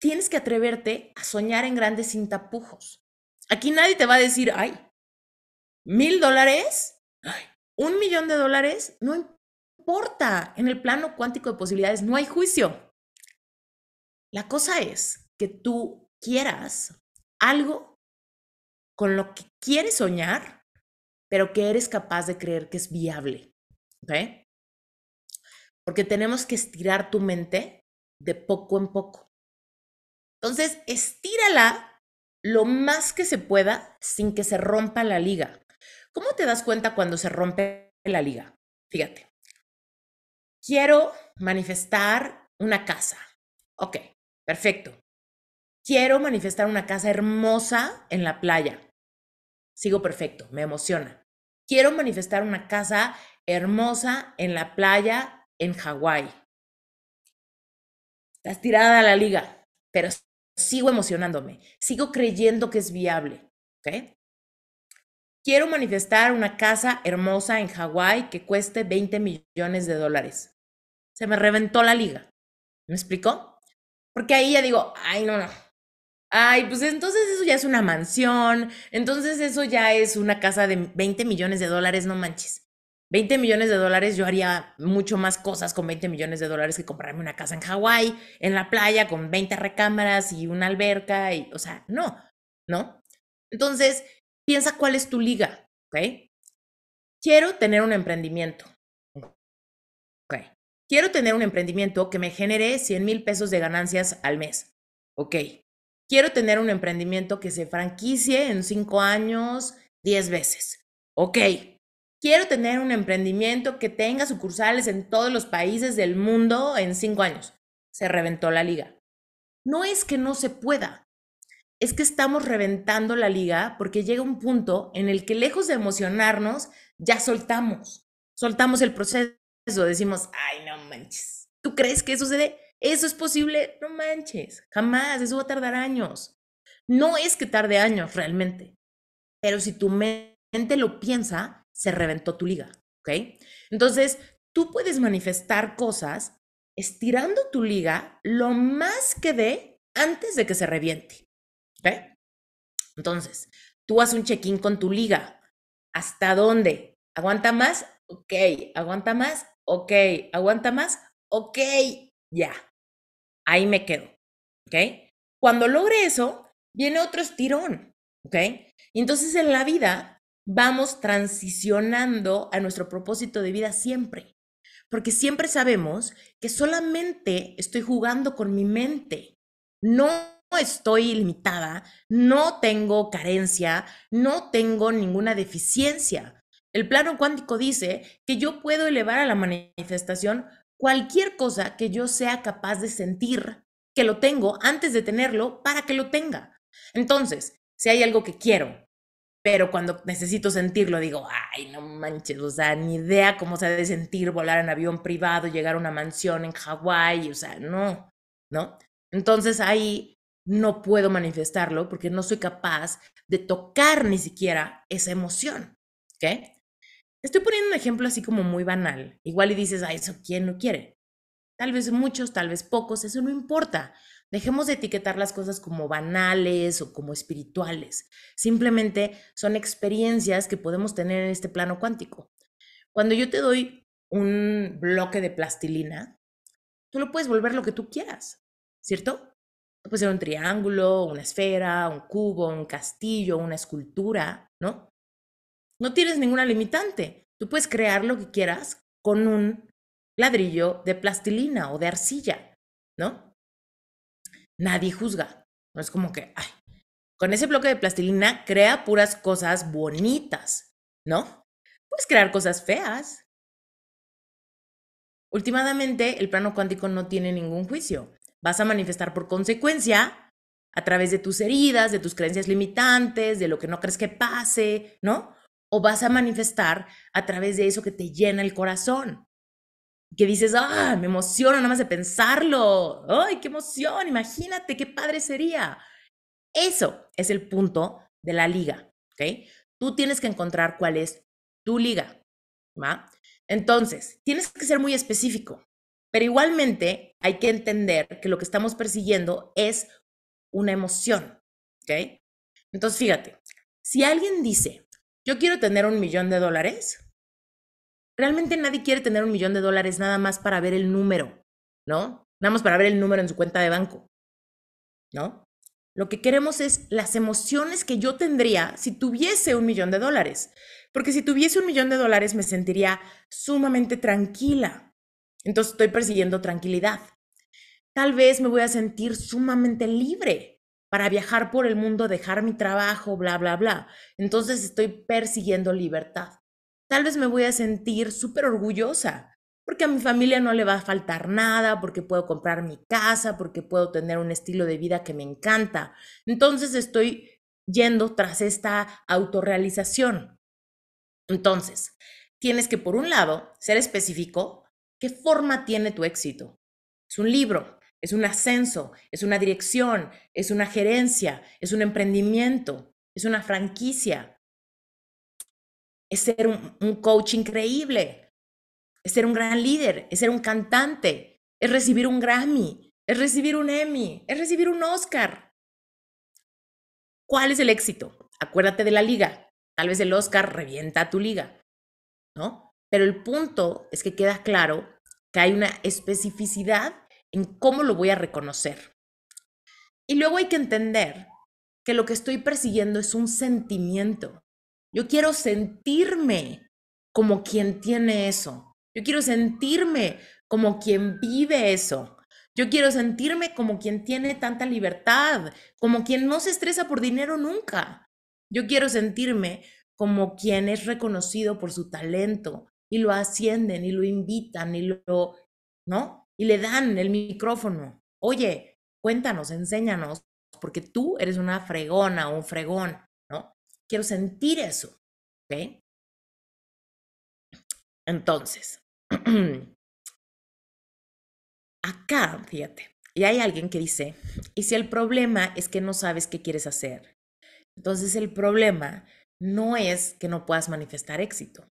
Tienes que atreverte a soñar en grandes sin tapujos. Aquí nadie te va a decir, ay, mil dólares, un millón de dólares, no importa. En el plano cuántico de posibilidades no hay juicio. La cosa es que tú quieras algo con lo que quieres soñar, pero que eres capaz de creer que es viable. Porque tenemos que estirar tu mente de poco en poco. Entonces, estírala lo más que se pueda sin que se rompa la liga. ¿Cómo te das cuenta cuando se rompe la liga? Fíjate, quiero manifestar una casa. Ok, perfecto. Quiero manifestar una casa hermosa en la playa. Sigo perfecto, me emociona. Quiero manifestar una casa hermosa en la playa en Hawái. Estás tirada a la liga, pero sigo emocionándome, sigo creyendo que es viable. ¿okay? Quiero manifestar una casa hermosa en Hawái que cueste 20 millones de dólares. Se me reventó la liga. ¿Me explicó? Porque ahí ya digo, ay, no, no. Ay, pues entonces eso ya es una mansión, entonces eso ya es una casa de 20 millones de dólares, no manches. 20 millones de dólares, yo haría mucho más cosas con 20 millones de dólares que comprarme una casa en Hawái, en la playa, con 20 recámaras y una alberca, y, o sea, no, ¿no? Entonces, piensa cuál es tu liga, ¿ok? Quiero tener un emprendimiento. ¿Ok? Quiero tener un emprendimiento que me genere 100 mil pesos de ganancias al mes. ¿Ok? Quiero tener un emprendimiento que se franquicie en 5 años 10 veces. ¿Ok? Quiero tener un emprendimiento que tenga sucursales en todos los países del mundo en 5 años. Se reventó la liga. No es que no se pueda, es que estamos reventando la liga porque llega un punto en el que lejos de emocionarnos, ya soltamos, soltamos el proceso, decimos, ay, no manches, ¿tú crees que eso se ¿Eso es posible? No manches, jamás, eso va a tardar años. No es que tarde años realmente, pero si tu mente lo piensa, se reventó tu liga, ¿ok? Entonces, tú puedes manifestar cosas estirando tu liga lo más que dé antes de que se reviente. ¿Eh? Entonces, tú haz un check-in con tu liga. ¿Hasta dónde? ¿Aguanta más? Ok. ¿Aguanta más? Ok. ¿Aguanta más? Ok. Ya. Ahí me quedo. ¿Ok? Cuando logre eso, viene otro estirón. ¿Ok? entonces en la vida vamos transicionando a nuestro propósito de vida siempre. Porque siempre sabemos que solamente estoy jugando con mi mente. No estoy limitada, no tengo carencia, no tengo ninguna deficiencia. El plano cuántico dice que yo puedo elevar a la manifestación cualquier cosa que yo sea capaz de sentir que lo tengo antes de tenerlo para que lo tenga. Entonces, si hay algo que quiero, pero cuando necesito sentirlo digo, ay, no manches, o sea, ni idea cómo se ha de sentir volar en avión privado, llegar a una mansión en Hawái, o sea, no, ¿no? Entonces ahí no puedo manifestarlo porque no soy capaz de tocar ni siquiera esa emoción. ¿Ok? Estoy poniendo un ejemplo así como muy banal. Igual y dices, ¿a eso quién no quiere. Tal vez muchos, tal vez pocos, eso no importa. Dejemos de etiquetar las cosas como banales o como espirituales. Simplemente son experiencias que podemos tener en este plano cuántico. Cuando yo te doy un bloque de plastilina, tú lo puedes volver lo que tú quieras, ¿cierto? Puede ser un triángulo, una esfera, un cubo, un castillo, una escultura, ¿no? No tienes ninguna limitante. Tú puedes crear lo que quieras con un ladrillo de plastilina o de arcilla, ¿no? Nadie juzga. No es como que, ay, con ese bloque de plastilina crea puras cosas bonitas, ¿no? Puedes crear cosas feas. Últimamente, el plano cuántico no tiene ningún juicio vas a manifestar por consecuencia a través de tus heridas, de tus creencias limitantes, de lo que no crees que pase, ¿no? O vas a manifestar a través de eso que te llena el corazón. Que dices, ah, me emociona nada más de pensarlo. ¡Ay, qué emoción! Imagínate qué padre sería. Eso es el punto de la liga, ¿ok? Tú tienes que encontrar cuál es tu liga, ¿va? Entonces, tienes que ser muy específico. Pero igualmente hay que entender que lo que estamos persiguiendo es una emoción. Entonces, fíjate, si alguien dice, yo quiero tener un millón de dólares, realmente nadie quiere tener un millón de dólares nada más para ver el número, ¿no? Nada más para ver el número en su cuenta de banco, ¿no? Lo que queremos es las emociones que yo tendría si tuviese un millón de dólares. Porque si tuviese un millón de dólares me sentiría sumamente tranquila, entonces estoy persiguiendo tranquilidad. Tal vez me voy a sentir sumamente libre para viajar por el mundo, dejar mi trabajo, bla, bla, bla. Entonces estoy persiguiendo libertad. Tal vez me voy a sentir súper orgullosa porque a mi familia no le va a faltar nada, porque puedo comprar mi casa, porque puedo tener un estilo de vida que me encanta. Entonces estoy yendo tras esta autorrealización. Entonces, tienes que, por un lado, ser específico ¿Qué forma tiene tu éxito? Es un libro, es un ascenso, es una dirección, es una gerencia, es un emprendimiento, es una franquicia. Es ser un, coach increíble, es ser un gran líder, es ser un cantante, es recibir un Grammy, es recibir un Emmy, es recibir un Oscar. ¿Cuál es el éxito? Acuérdate de la liga. Tal vez el Oscar revienta a tu liga, ¿no? Pero el punto es que queda claro que hay una especificidad en cómo lo voy a reconocer. Y luego hay que entender que lo que estoy persiguiendo es un sentimiento. Yo quiero sentirme como quien tiene eso. Yo quiero sentirme como quien vive eso. Yo quiero sentirme como quien tiene tanta libertad, como quien no se estresa por dinero nunca. Yo quiero sentirme como quien es reconocido por su talento, y lo ascienden y lo invitan y lo, ¿no? Y le dan el micrófono. Oye, cuéntanos, enséñanos, porque tú eres una fregona o un fregón, ¿no? Quiero sentir eso, Entonces, acá, fíjate, y hay alguien que dice, ¿y si el problema es que no sabes qué quieres hacer? Entonces el problema no es que no puedas manifestar éxito.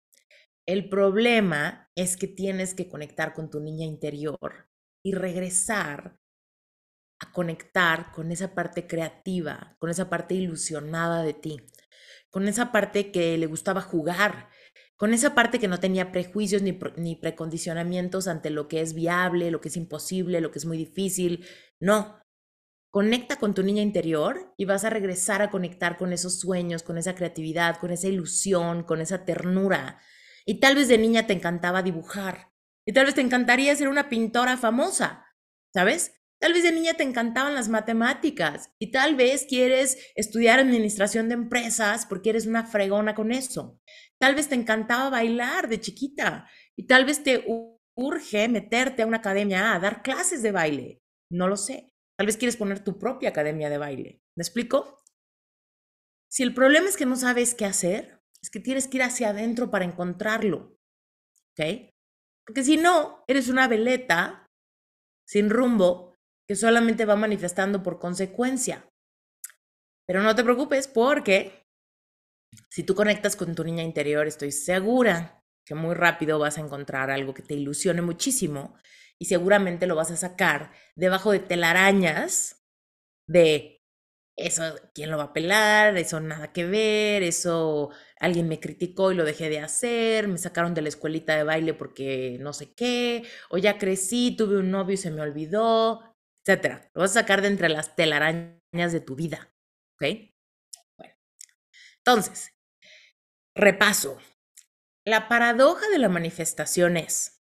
El problema es que tienes que conectar con tu niña interior y regresar a conectar con esa parte creativa, con esa parte ilusionada de ti, con esa parte que le gustaba jugar, con esa parte que no tenía prejuicios ni, precondicionamientos ante lo que es viable, lo que es imposible, lo que es muy difícil. No, conecta con tu niña interior y vas a regresar a conectar con esos sueños, con esa creatividad, con esa ilusión, con esa ternura y tal vez de niña te encantaba dibujar. Y tal vez te encantaría ser una pintora famosa, ¿sabes? Tal vez de niña te encantaban las matemáticas y tal vez quieres estudiar administración de empresas porque eres una fregona con eso. Tal vez te encantaba bailar de chiquita y tal vez te urge meterte a una academia a dar clases de baile. No lo sé. Tal vez quieres poner tu propia academia de baile. ¿Me explico? Si el problema es que no sabes qué hacer, es que tienes que ir hacia adentro para encontrarlo. ¿Ok? Porque si no, eres una veleta sin rumbo que solamente va manifestando por consecuencia. Pero no te preocupes porque si tú conectas con tu niña interior, estoy segura que muy rápido vas a encontrar algo que te ilusione muchísimo y seguramente lo vas a sacar debajo de telarañas de eso, ¿quién lo va a pelar? Eso nada que ver, eso alguien me criticó y lo dejé de hacer, me sacaron de la escuelita de baile porque no sé qué, o ya crecí, tuve un novio y se me olvidó, etcétera. Lo vas a sacar de entre las telarañas de tu vida, ¿ok? Bueno, entonces, repaso. La paradoja de la manifestación es,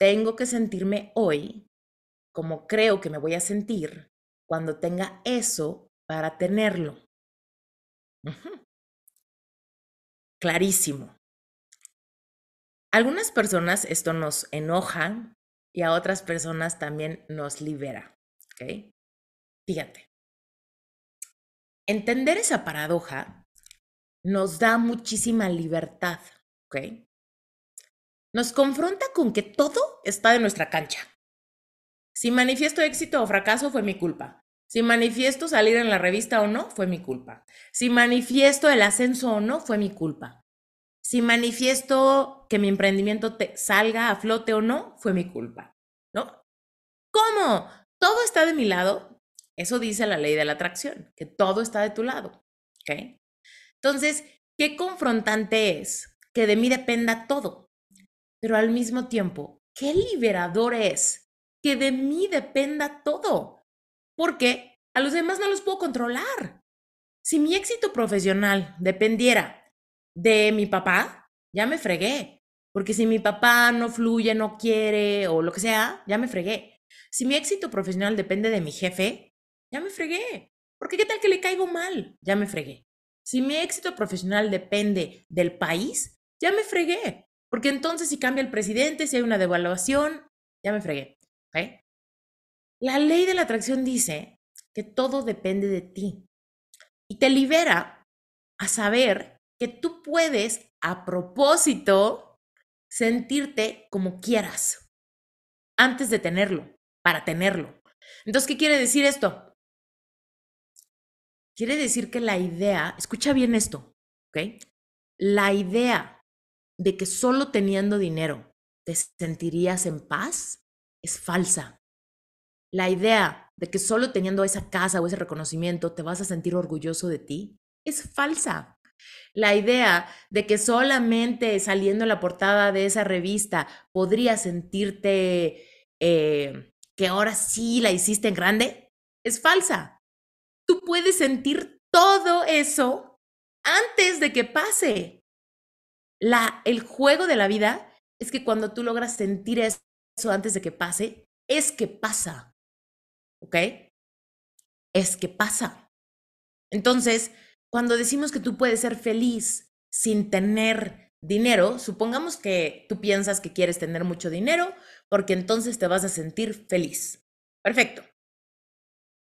tengo que sentirme hoy como creo que me voy a sentir cuando tenga eso para tenerlo. Clarísimo. Algunas personas esto nos enoja y a otras personas también nos libera. ¿okay? Fíjate. Entender esa paradoja nos da muchísima libertad. ¿ok? Nos confronta con que todo está de nuestra cancha. Si manifiesto éxito o fracaso, fue mi culpa. Si manifiesto salir en la revista o no, fue mi culpa. Si manifiesto el ascenso o no, fue mi culpa. Si manifiesto que mi emprendimiento salga a flote o no, fue mi culpa. ¿No? ¿Cómo? Todo está de mi lado. Eso dice la ley de la atracción, que todo está de tu lado. ¿Ok? Entonces, qué confrontante es que de mí dependa todo, pero al mismo tiempo, qué liberador es que de mí dependa todo, porque a los demás no los puedo controlar. Si mi éxito profesional dependiera de mi papá, ya me fregué, porque si mi papá no fluye, no quiere o lo que sea, ya me fregué. Si mi éxito profesional depende de mi jefe, ya me fregué, porque qué tal que le caigo mal, ya me fregué. Si mi éxito profesional depende del país, ya me fregué, porque entonces si cambia el presidente, si hay una devaluación, ya me fregué. La ley de la atracción dice que todo depende de ti y te libera a saber que tú puedes a propósito sentirte como quieras antes de tenerlo, para tenerlo. Entonces, ¿qué quiere decir esto? Quiere decir que la idea, escucha bien esto, La idea de que solo teniendo dinero te sentirías en paz es falsa. La idea de que solo teniendo esa casa o ese reconocimiento te vas a sentir orgulloso de ti es falsa. La idea de que solamente saliendo la portada de esa revista podría sentirte eh, que ahora sí la hiciste en grande es falsa. Tú puedes sentir todo eso antes de que pase. La, el juego de la vida es que cuando tú logras sentir eso antes de que pase, es que pasa. ¿Ok? Es que pasa. Entonces, cuando decimos que tú puedes ser feliz sin tener dinero, supongamos que tú piensas que quieres tener mucho dinero porque entonces te vas a sentir feliz. Perfecto.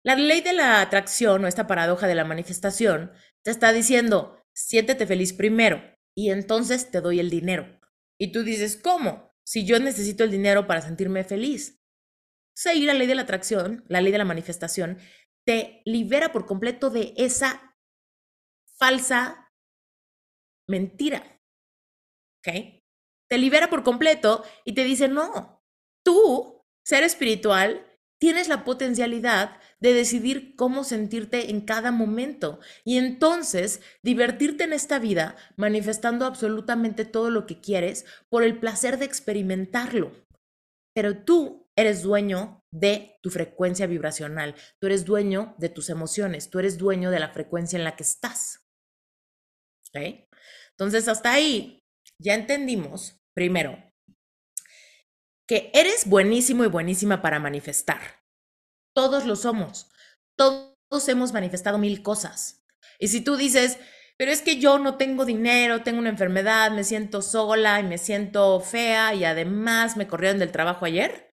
La ley de la atracción o esta paradoja de la manifestación te está diciendo, siéntete feliz primero y entonces te doy el dinero. Y tú dices, ¿cómo? si yo necesito el dinero para sentirme feliz? Seguir la ley de la atracción, la ley de la manifestación, te libera por completo de esa falsa mentira. ¿Ok? Te libera por completo y te dice, no, tú, ser espiritual, tienes la potencialidad de decidir cómo sentirte en cada momento y entonces divertirte en esta vida manifestando absolutamente todo lo que quieres por el placer de experimentarlo. Pero tú eres dueño de tu frecuencia vibracional, tú eres dueño de tus emociones, tú eres dueño de la frecuencia en la que estás. Entonces, hasta ahí ya entendimos, primero, que eres buenísimo y buenísima para manifestar. Todos lo somos. Todos hemos manifestado mil cosas. Y si tú dices, pero es que yo no tengo dinero, tengo una enfermedad, me siento sola y me siento fea y además me corrieron del trabajo ayer,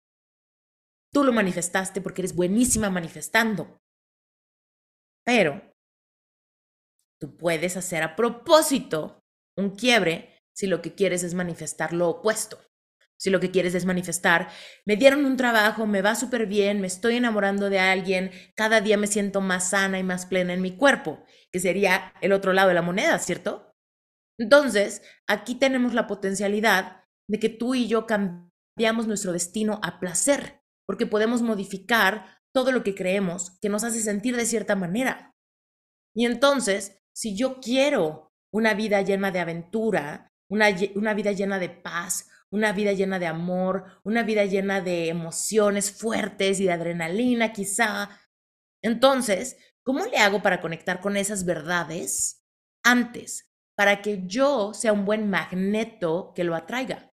tú lo manifestaste porque eres buenísima manifestando. Pero tú puedes hacer a propósito un quiebre si lo que quieres es manifestar lo opuesto si lo que quieres es manifestar, me dieron un trabajo, me va súper bien, me estoy enamorando de alguien, cada día me siento más sana y más plena en mi cuerpo, que sería el otro lado de la moneda, ¿cierto? Entonces, aquí tenemos la potencialidad de que tú y yo cambiamos nuestro destino a placer, porque podemos modificar todo lo que creemos que nos hace sentir de cierta manera. Y entonces, si yo quiero una vida llena de aventura, una, una vida llena de paz, una vida llena de amor, una vida llena de emociones fuertes y de adrenalina quizá. Entonces, ¿cómo le hago para conectar con esas verdades antes, para que yo sea un buen magneto que lo atraiga?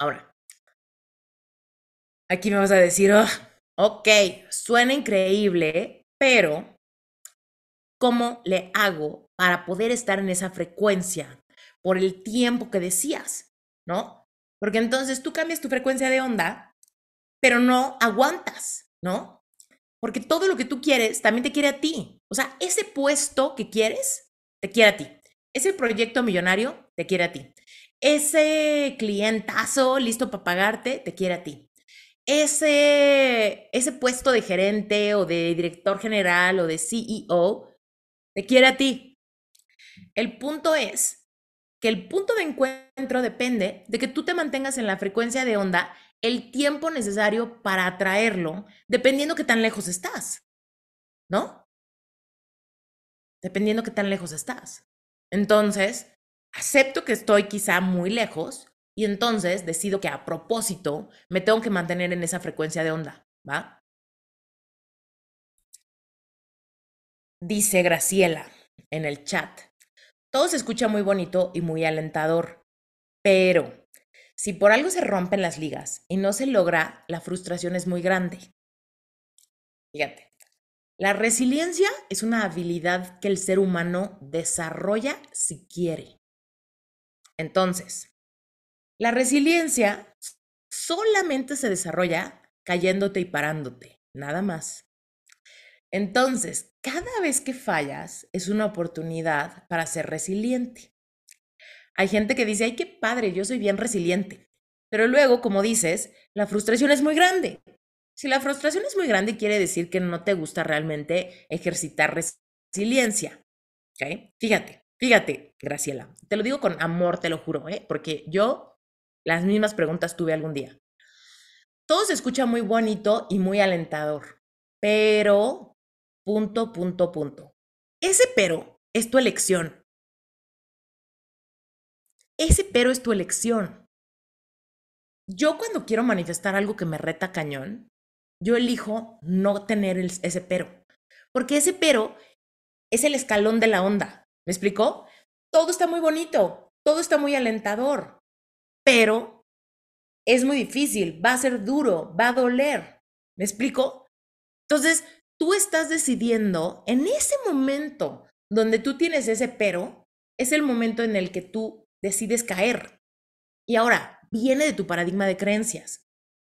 Ahora, aquí me vas a decir, oh, ok, suena increíble, pero ¿cómo le hago para poder estar en esa frecuencia por el tiempo que decías? ¿no? Porque entonces tú cambias tu frecuencia de onda, pero no aguantas, ¿no? Porque todo lo que tú quieres también te quiere a ti. O sea, ese puesto que quieres, te quiere a ti. Ese proyecto millonario, te quiere a ti. Ese clientazo listo para pagarte, te quiere a ti. Ese, ese puesto de gerente o de director general o de CEO, te quiere a ti. El punto es que el punto de encuentro depende de que tú te mantengas en la frecuencia de onda el tiempo necesario para atraerlo, dependiendo qué tan lejos estás, ¿no? Dependiendo qué tan lejos estás. Entonces, acepto que estoy quizá muy lejos y entonces decido que a propósito me tengo que mantener en esa frecuencia de onda, ¿va? Dice Graciela en el chat. Todo se escucha muy bonito y muy alentador, pero si por algo se rompen las ligas y no se logra, la frustración es muy grande. Fíjate, la resiliencia es una habilidad que el ser humano desarrolla si quiere. Entonces, la resiliencia solamente se desarrolla cayéndote y parándote, nada más. Entonces, cada vez que fallas es una oportunidad para ser resiliente. Hay gente que dice, ay, qué padre, yo soy bien resiliente. Pero luego, como dices, la frustración es muy grande. Si la frustración es muy grande, quiere decir que no te gusta realmente ejercitar resiliencia. Fíjate, fíjate, Graciela. Te lo digo con amor, te lo juro, ¿eh? porque yo las mismas preguntas tuve algún día. Todo se escucha muy bonito y muy alentador, pero punto, punto, punto. Ese pero es tu elección. Ese pero es tu elección. Yo cuando quiero manifestar algo que me reta cañón, yo elijo no tener ese pero, porque ese pero es el escalón de la onda. ¿Me explicó? Todo está muy bonito, todo está muy alentador, pero es muy difícil, va a ser duro, va a doler. ¿Me explico? Entonces, tú estás decidiendo en ese momento donde tú tienes ese pero, es el momento en el que tú decides caer. Y ahora, viene de tu paradigma de creencias.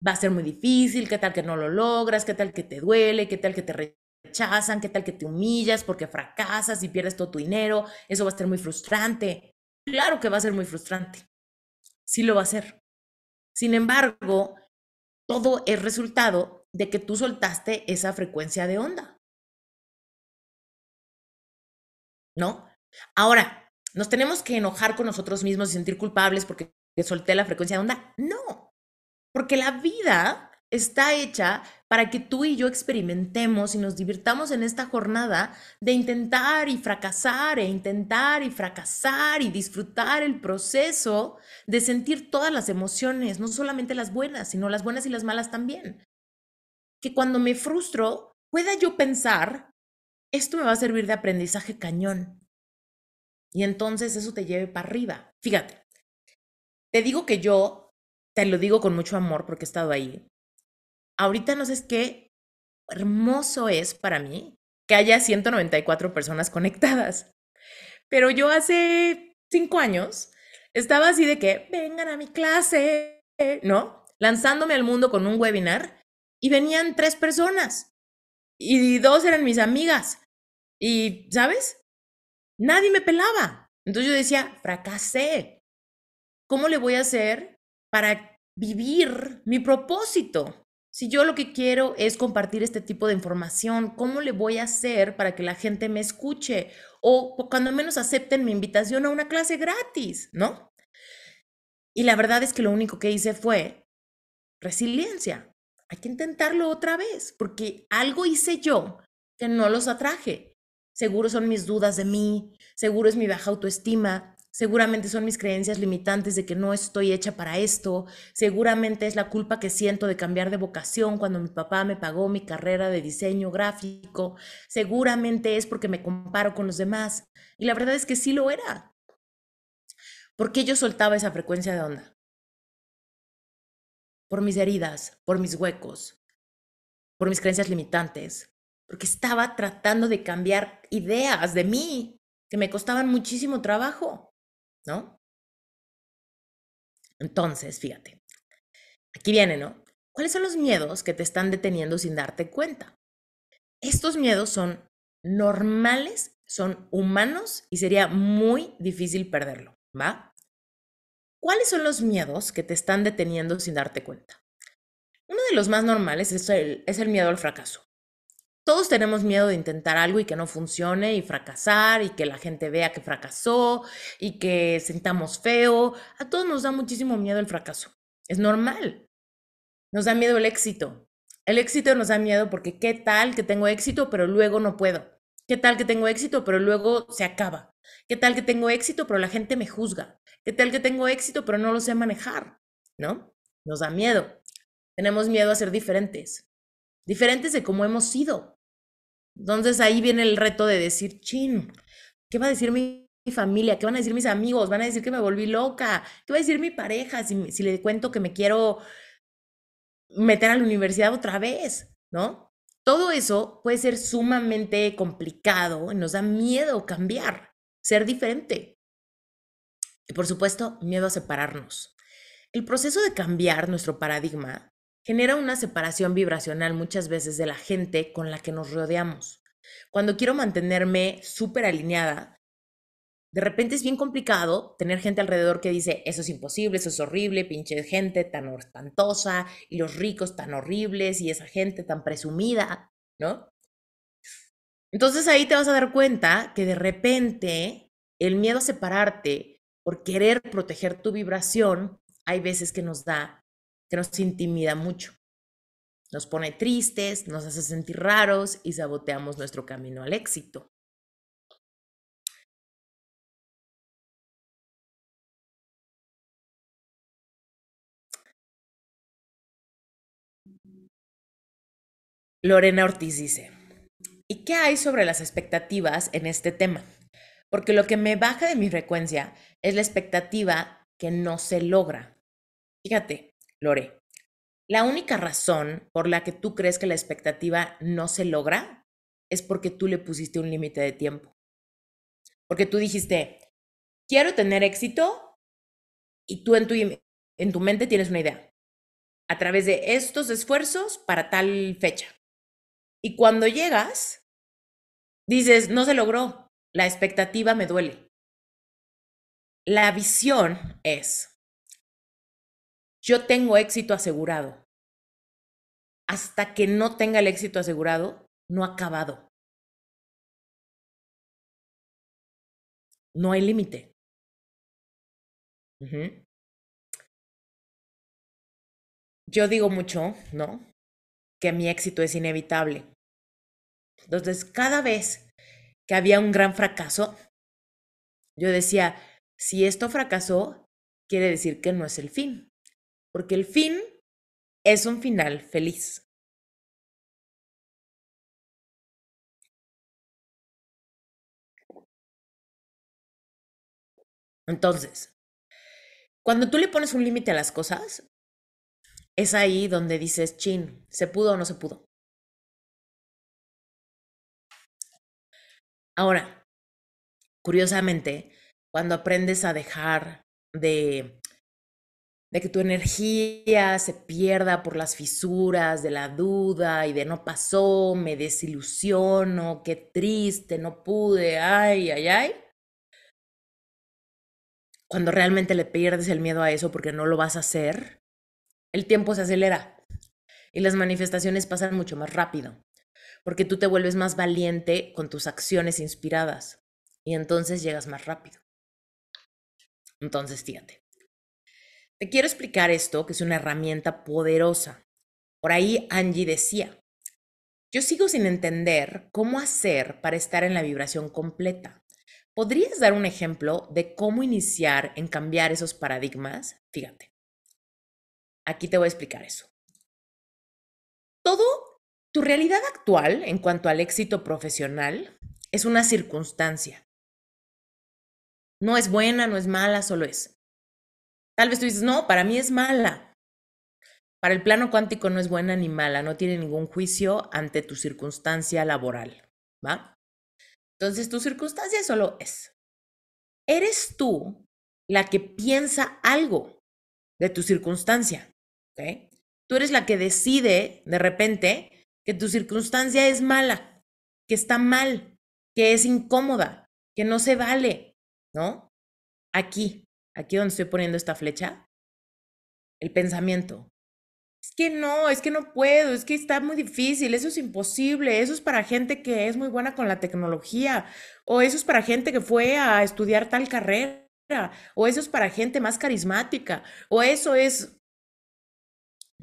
Va a ser muy difícil, qué tal que no lo logras, qué tal que te duele, qué tal que te rechazan, qué tal que te humillas porque fracasas y pierdes todo tu dinero, eso va a ser muy frustrante. Claro que va a ser muy frustrante. Sí lo va a ser. Sin embargo, todo es resultado de que tú soltaste esa frecuencia de onda. ¿No? Ahora, ¿nos tenemos que enojar con nosotros mismos y sentir culpables porque solté la frecuencia de onda? No, porque la vida está hecha para que tú y yo experimentemos y nos divirtamos en esta jornada de intentar y fracasar e intentar y fracasar y disfrutar el proceso de sentir todas las emociones, no solamente las buenas, sino las buenas y las malas también que cuando me frustro pueda yo pensar, esto me va a servir de aprendizaje cañón. Y entonces eso te lleve para arriba. Fíjate, te digo que yo, te lo digo con mucho amor porque he estado ahí. Ahorita no sé qué hermoso es para mí que haya 194 personas conectadas. Pero yo hace cinco años estaba así de que vengan a mi clase, ¿no? Lanzándome al mundo con un webinar y venían tres personas y dos eran mis amigas y, ¿sabes? Nadie me pelaba. Entonces yo decía, fracasé. ¿Cómo le voy a hacer para vivir mi propósito? Si yo lo que quiero es compartir este tipo de información, ¿cómo le voy a hacer para que la gente me escuche? O cuando menos acepten mi invitación a una clase gratis, ¿no? Y la verdad es que lo único que hice fue resiliencia hay que intentarlo otra vez, porque algo hice yo que no los atraje. Seguro son mis dudas de mí, seguro es mi baja autoestima, seguramente son mis creencias limitantes de que no estoy hecha para esto, seguramente es la culpa que siento de cambiar de vocación cuando mi papá me pagó mi carrera de diseño gráfico, seguramente es porque me comparo con los demás. Y la verdad es que sí lo era, porque yo soltaba esa frecuencia de onda por mis heridas, por mis huecos, por mis creencias limitantes, porque estaba tratando de cambiar ideas de mí que me costaban muchísimo trabajo, ¿no? Entonces, fíjate, aquí viene, ¿no? ¿Cuáles son los miedos que te están deteniendo sin darte cuenta? Estos miedos son normales, son humanos y sería muy difícil perderlo, ¿va? ¿Cuáles son los miedos que te están deteniendo sin darte cuenta? Uno de los más normales es el, miedo al fracaso. Todos tenemos miedo de intentar algo y que no funcione y fracasar y que la gente vea que fracasó y que sintamos feo. A todos nos da muchísimo miedo el fracaso. Es normal. Nos da miedo el éxito. El éxito nos da miedo porque qué tal que tengo éxito pero luego no puedo. ¿Qué tal que tengo éxito pero luego se acaba? ¿Qué tal que tengo éxito pero la gente me juzga? ¿Qué tal que tengo éxito pero no lo sé manejar? ¿No? Nos da miedo. Tenemos miedo a ser diferentes. Diferentes de cómo hemos sido. Entonces ahí viene el reto de decir, chin, ¿qué va a decir mi, familia? ¿Qué van a decir mis amigos? ¿Van a decir que me volví loca? ¿Qué va a decir mi pareja si, si le cuento que me quiero meter a la universidad otra vez? ¿No? Todo eso puede ser sumamente complicado, nos da miedo cambiar ser diferente. Y por supuesto, miedo a separarnos. El proceso de cambiar nuestro paradigma genera una separación vibracional muchas veces de la gente con la que nos rodeamos. Cuando quiero mantenerme súper alineada, de repente es bien complicado tener gente alrededor que dice, eso es imposible, eso es horrible, pinche gente tan espantosa, y los ricos tan horribles, y esa gente tan presumida, ¿no? Entonces ahí te vas a dar cuenta que de repente el miedo a separarte por querer proteger tu vibración, hay veces que nos da, que nos intimida mucho. Nos pone tristes, nos hace sentir raros y saboteamos nuestro camino al éxito. Lorena Ortiz dice, ¿Y qué hay sobre las expectativas en este tema? Porque lo que me baja de mi frecuencia es la expectativa que no se logra. Fíjate, Lore, la única razón por la que tú crees que la expectativa no se logra es porque tú le pusiste un límite de tiempo. Porque tú dijiste, quiero tener éxito y tú en tu, en tu mente tienes una idea. A través de estos esfuerzos para tal fecha. Y cuando llegas, dices, no se logró, la expectativa me duele. La visión es, yo tengo éxito asegurado. Hasta que no tenga el éxito asegurado, no ha acabado. No hay límite. Yo digo mucho, ¿no? Que mi éxito es inevitable. Entonces, cada vez que había un gran fracaso, yo decía, si esto fracasó, quiere decir que no es el fin, porque el fin es un final feliz. Entonces, cuando tú le pones un límite a las cosas, es ahí donde dices, chin, se pudo o no se pudo. Ahora, curiosamente, cuando aprendes a dejar de, que tu energía se pierda por las fisuras de la duda y de no pasó, me desilusiono, qué triste, no pude, ay, ay, ay. Cuando realmente le pierdes el miedo a eso porque no lo vas a hacer, el tiempo se acelera y las manifestaciones pasan mucho más rápido porque tú te vuelves más valiente con tus acciones inspiradas y entonces llegas más rápido. Entonces, fíjate, te quiero explicar esto, que es una herramienta poderosa. Por ahí Angie decía, yo sigo sin entender cómo hacer para estar en la vibración completa. ¿Podrías dar un ejemplo de cómo iniciar en cambiar esos paradigmas? Fíjate, aquí te voy a explicar eso. Todo tu realidad actual en cuanto al éxito profesional es una circunstancia. No es buena, no es mala, solo es. Tal vez tú dices, no, para mí es mala. Para el plano cuántico no es buena ni mala, no tiene ningún juicio ante tu circunstancia laboral, ¿va? Entonces tu circunstancia solo es. Eres tú la que piensa algo de tu circunstancia, Tú eres la que decide de repente que tu circunstancia es mala, que está mal, que es incómoda, que no se vale, ¿no? Aquí, aquí donde estoy poniendo esta flecha, el pensamiento. Es que no, es que no puedo, es que está muy difícil, eso es imposible, eso es para gente que es muy buena con la tecnología, o eso es para gente que fue a estudiar tal carrera, o eso es para gente más carismática, o eso es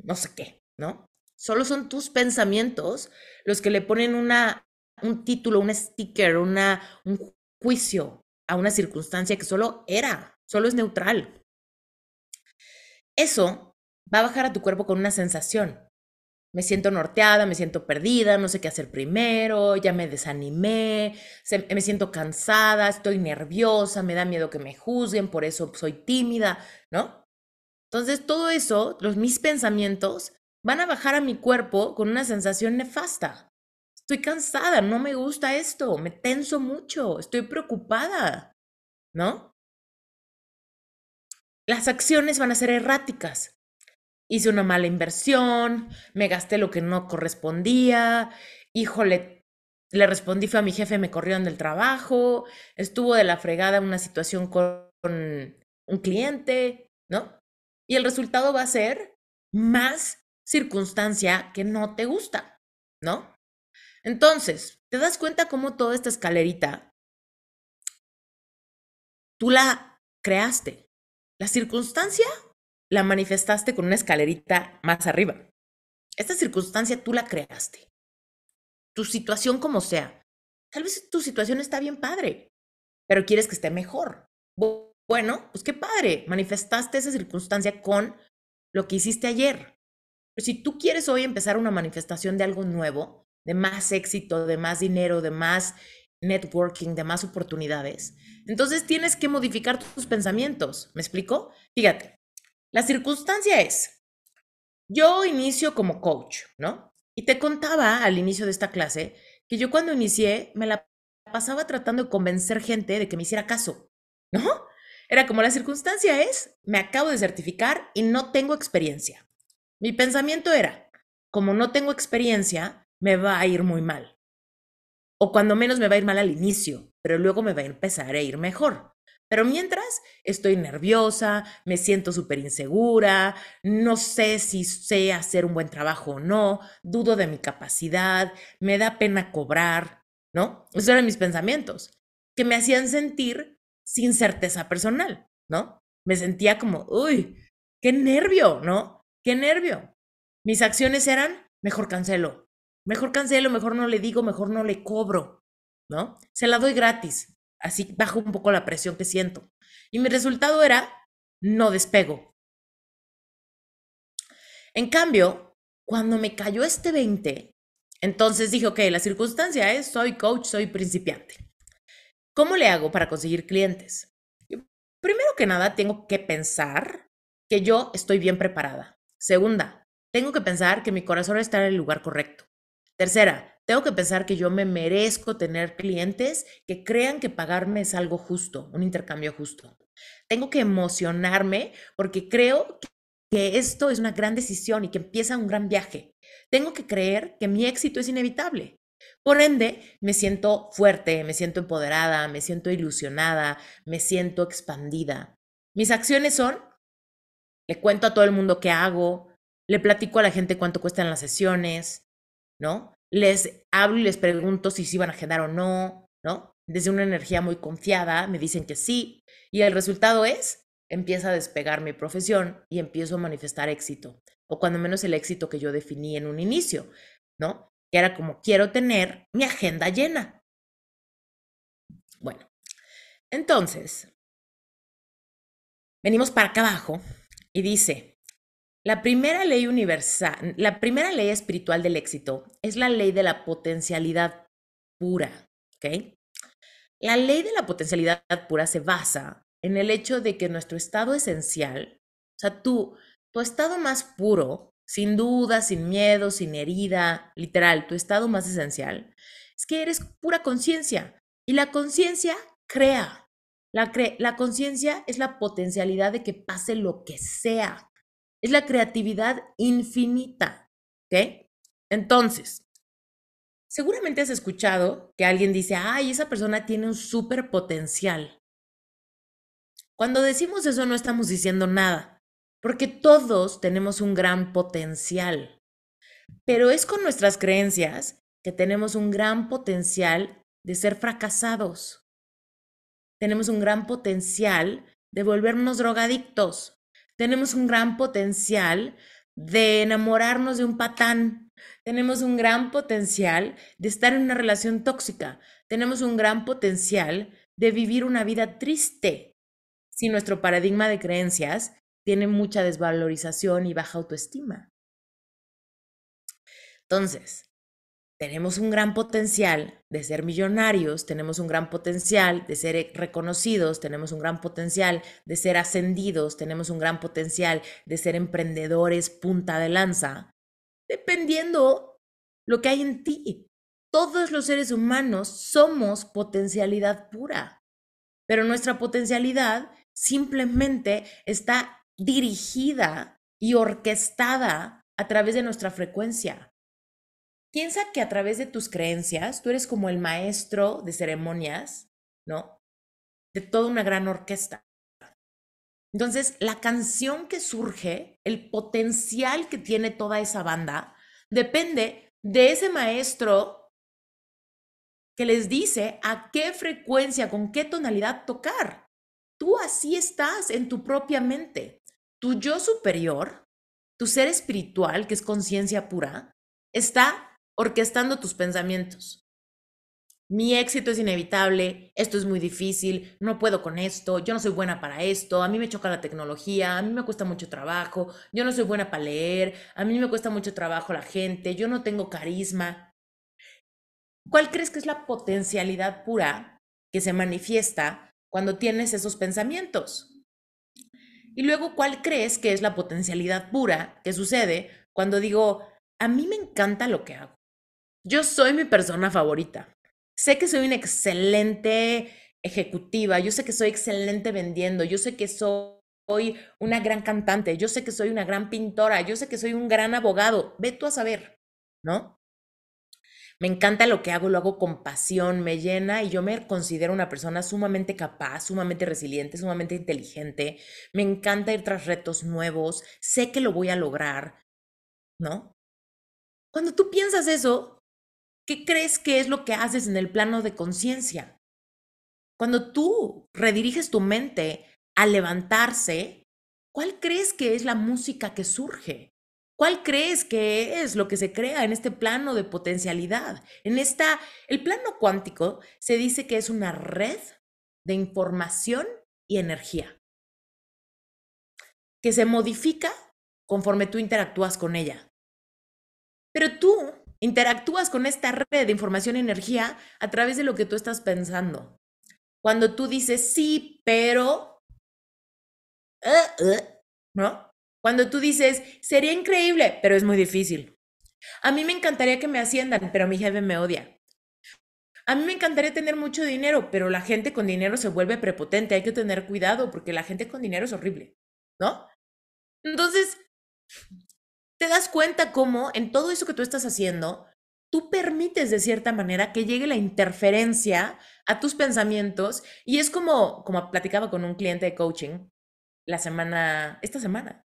no sé qué, ¿no? Solo son tus pensamientos los que le ponen una, un título, un sticker, una, un juicio a una circunstancia que solo era, solo es neutral. Eso va a bajar a tu cuerpo con una sensación. Me siento norteada, me siento perdida, no sé qué hacer primero, ya me desanimé, me siento cansada, estoy nerviosa, me da miedo que me juzguen, por eso soy tímida, ¿no? Entonces todo eso, los mis pensamientos van a bajar a mi cuerpo con una sensación nefasta. Estoy cansada, no me gusta esto, me tenso mucho, estoy preocupada, ¿no? Las acciones van a ser erráticas. Hice una mala inversión, me gasté lo que no correspondía, híjole, le respondí fue a mi jefe, me corrieron del trabajo, estuvo de la fregada una situación con un cliente, ¿no? Y el resultado va a ser más circunstancia que no te gusta, ¿no? Entonces, ¿te das cuenta cómo toda esta escalerita tú la creaste? La circunstancia la manifestaste con una escalerita más arriba. Esta circunstancia tú la creaste. Tu situación como sea. Tal vez tu situación está bien padre, pero quieres que esté mejor. Bueno, pues qué padre, manifestaste esa circunstancia con lo que hiciste ayer, si tú quieres hoy empezar una manifestación de algo nuevo, de más éxito, de más dinero, de más networking, de más oportunidades, entonces tienes que modificar tus pensamientos. ¿Me explico? Fíjate, la circunstancia es, yo inicio como coach, ¿no? Y te contaba al inicio de esta clase que yo cuando inicié me la pasaba tratando de convencer gente de que me hiciera caso, ¿no? Era como la circunstancia es, me acabo de certificar y no tengo experiencia. Mi pensamiento era, como no tengo experiencia, me va a ir muy mal. O cuando menos me va a ir mal al inicio, pero luego me va a empezar a ir mejor. Pero mientras estoy nerviosa, me siento súper insegura, no sé si sé hacer un buen trabajo o no, dudo de mi capacidad, me da pena cobrar, ¿no? Esos eran mis pensamientos, que me hacían sentir sin certeza personal, ¿no? Me sentía como, uy, qué nervio, ¿no? qué nervio. Mis acciones eran, mejor cancelo, mejor cancelo, mejor no le digo, mejor no le cobro, ¿no? Se la doy gratis, así bajo un poco la presión que siento. Y mi resultado era, no despego. En cambio, cuando me cayó este 20, entonces dije, ok, la circunstancia es, soy coach, soy principiante. ¿Cómo le hago para conseguir clientes? Primero que nada, tengo que pensar que yo estoy bien preparada. Segunda, tengo que pensar que mi corazón está en el lugar correcto. Tercera, tengo que pensar que yo me merezco tener clientes que crean que pagarme es algo justo, un intercambio justo. Tengo que emocionarme porque creo que esto es una gran decisión y que empieza un gran viaje. Tengo que creer que mi éxito es inevitable. Por ende, me siento fuerte, me siento empoderada, me siento ilusionada, me siento expandida. Mis acciones son le cuento a todo el mundo qué hago, le platico a la gente cuánto cuestan las sesiones, ¿no? Les hablo y les pregunto si se iban a agendar o no, ¿no? Desde una energía muy confiada, me dicen que sí, y el resultado es, empieza a despegar mi profesión y empiezo a manifestar éxito, o cuando menos el éxito que yo definí en un inicio, ¿no? Que era como quiero tener mi agenda llena. Bueno, entonces, venimos para acá abajo y dice, la primera ley universal, la primera ley espiritual del éxito es la ley de la potencialidad pura, ¿ok? La ley de la potencialidad pura se basa en el hecho de que nuestro estado esencial, o sea, tú, tu estado más puro, sin duda, sin miedo, sin herida, literal, tu estado más esencial, es que eres pura conciencia y la conciencia crea. La, conciencia es la potencialidad de que pase lo que sea. Es la creatividad infinita. ¿Ok? Entonces, seguramente has escuchado que alguien dice, ay, esa persona tiene un súper potencial. Cuando decimos eso no estamos diciendo nada, porque todos tenemos un gran potencial. Pero es con nuestras creencias que tenemos un gran potencial de ser fracasados tenemos un gran potencial de volvernos drogadictos. Tenemos un gran potencial de enamorarnos de un patán. Tenemos un gran potencial de estar en una relación tóxica. Tenemos un gran potencial de vivir una vida triste si nuestro paradigma de creencias tiene mucha desvalorización y baja autoestima. Entonces, tenemos un gran potencial de ser millonarios, tenemos un gran potencial de ser e, reconocidos, tenemos un gran potencial de ser ascendidos, tenemos un gran potencial de ser emprendedores punta de lanza, dependiendo lo que hay en ti. Todos los seres humanos somos potencialidad pura, pero nuestra potencialidad simplemente está dirigida y orquestada a través de nuestra frecuencia piensa que a través de tus creencias tú eres como el maestro de ceremonias, ¿no? De toda una gran orquesta. Entonces, la canción que surge, el potencial que tiene toda esa banda, depende de ese maestro que les dice a qué frecuencia, con qué tonalidad tocar. Tú así estás en tu propia mente. Tu yo superior, tu ser espiritual, que es conciencia pura, está orquestando tus pensamientos. Mi éxito es inevitable, esto es muy difícil, no puedo con esto, yo no soy buena para esto, a mí me choca la tecnología, a mí me cuesta mucho trabajo, yo no soy buena para leer, a mí me cuesta mucho trabajo la gente, yo no tengo carisma. ¿Cuál crees que es la potencialidad pura que se manifiesta cuando tienes esos pensamientos? Y luego, ¿cuál crees que es la potencialidad pura que sucede cuando digo, a mí me encanta lo que hago? Yo soy mi persona favorita. Sé que soy una excelente ejecutiva, yo sé que soy excelente vendiendo, yo sé que soy una gran cantante, yo sé que soy una gran pintora, yo sé que soy un gran abogado, ve tú a saber, ¿no? Me encanta lo que hago, lo hago con pasión, me llena y yo me considero una persona sumamente capaz, sumamente resiliente, sumamente inteligente. Me encanta ir tras retos nuevos, sé que lo voy a lograr, ¿no? Cuando tú piensas eso, ¿Qué crees que es lo que haces en el plano de conciencia? Cuando tú rediriges tu mente a levantarse, ¿cuál crees que es la música que surge? ¿Cuál crees que es lo que se crea en este plano de potencialidad? En esta, el plano cuántico se dice que es una red de información y energía que se modifica conforme tú interactúas con ella. Pero tú Interactúas con esta red de información y energía a través de lo que tú estás pensando. Cuando tú dices sí, pero... ¿No? Cuando tú dices, sería increíble, pero es muy difícil. A mí me encantaría que me asciendan, pero mi jefe me odia. A mí me encantaría tener mucho dinero, pero la gente con dinero se vuelve prepotente. Hay que tener cuidado porque la gente con dinero es horrible, ¿no? Entonces, te das cuenta cómo en todo eso que tú estás haciendo, tú permites de cierta manera que llegue la interferencia a tus pensamientos y es como, como platicaba con un cliente de coaching la semana, esta semana,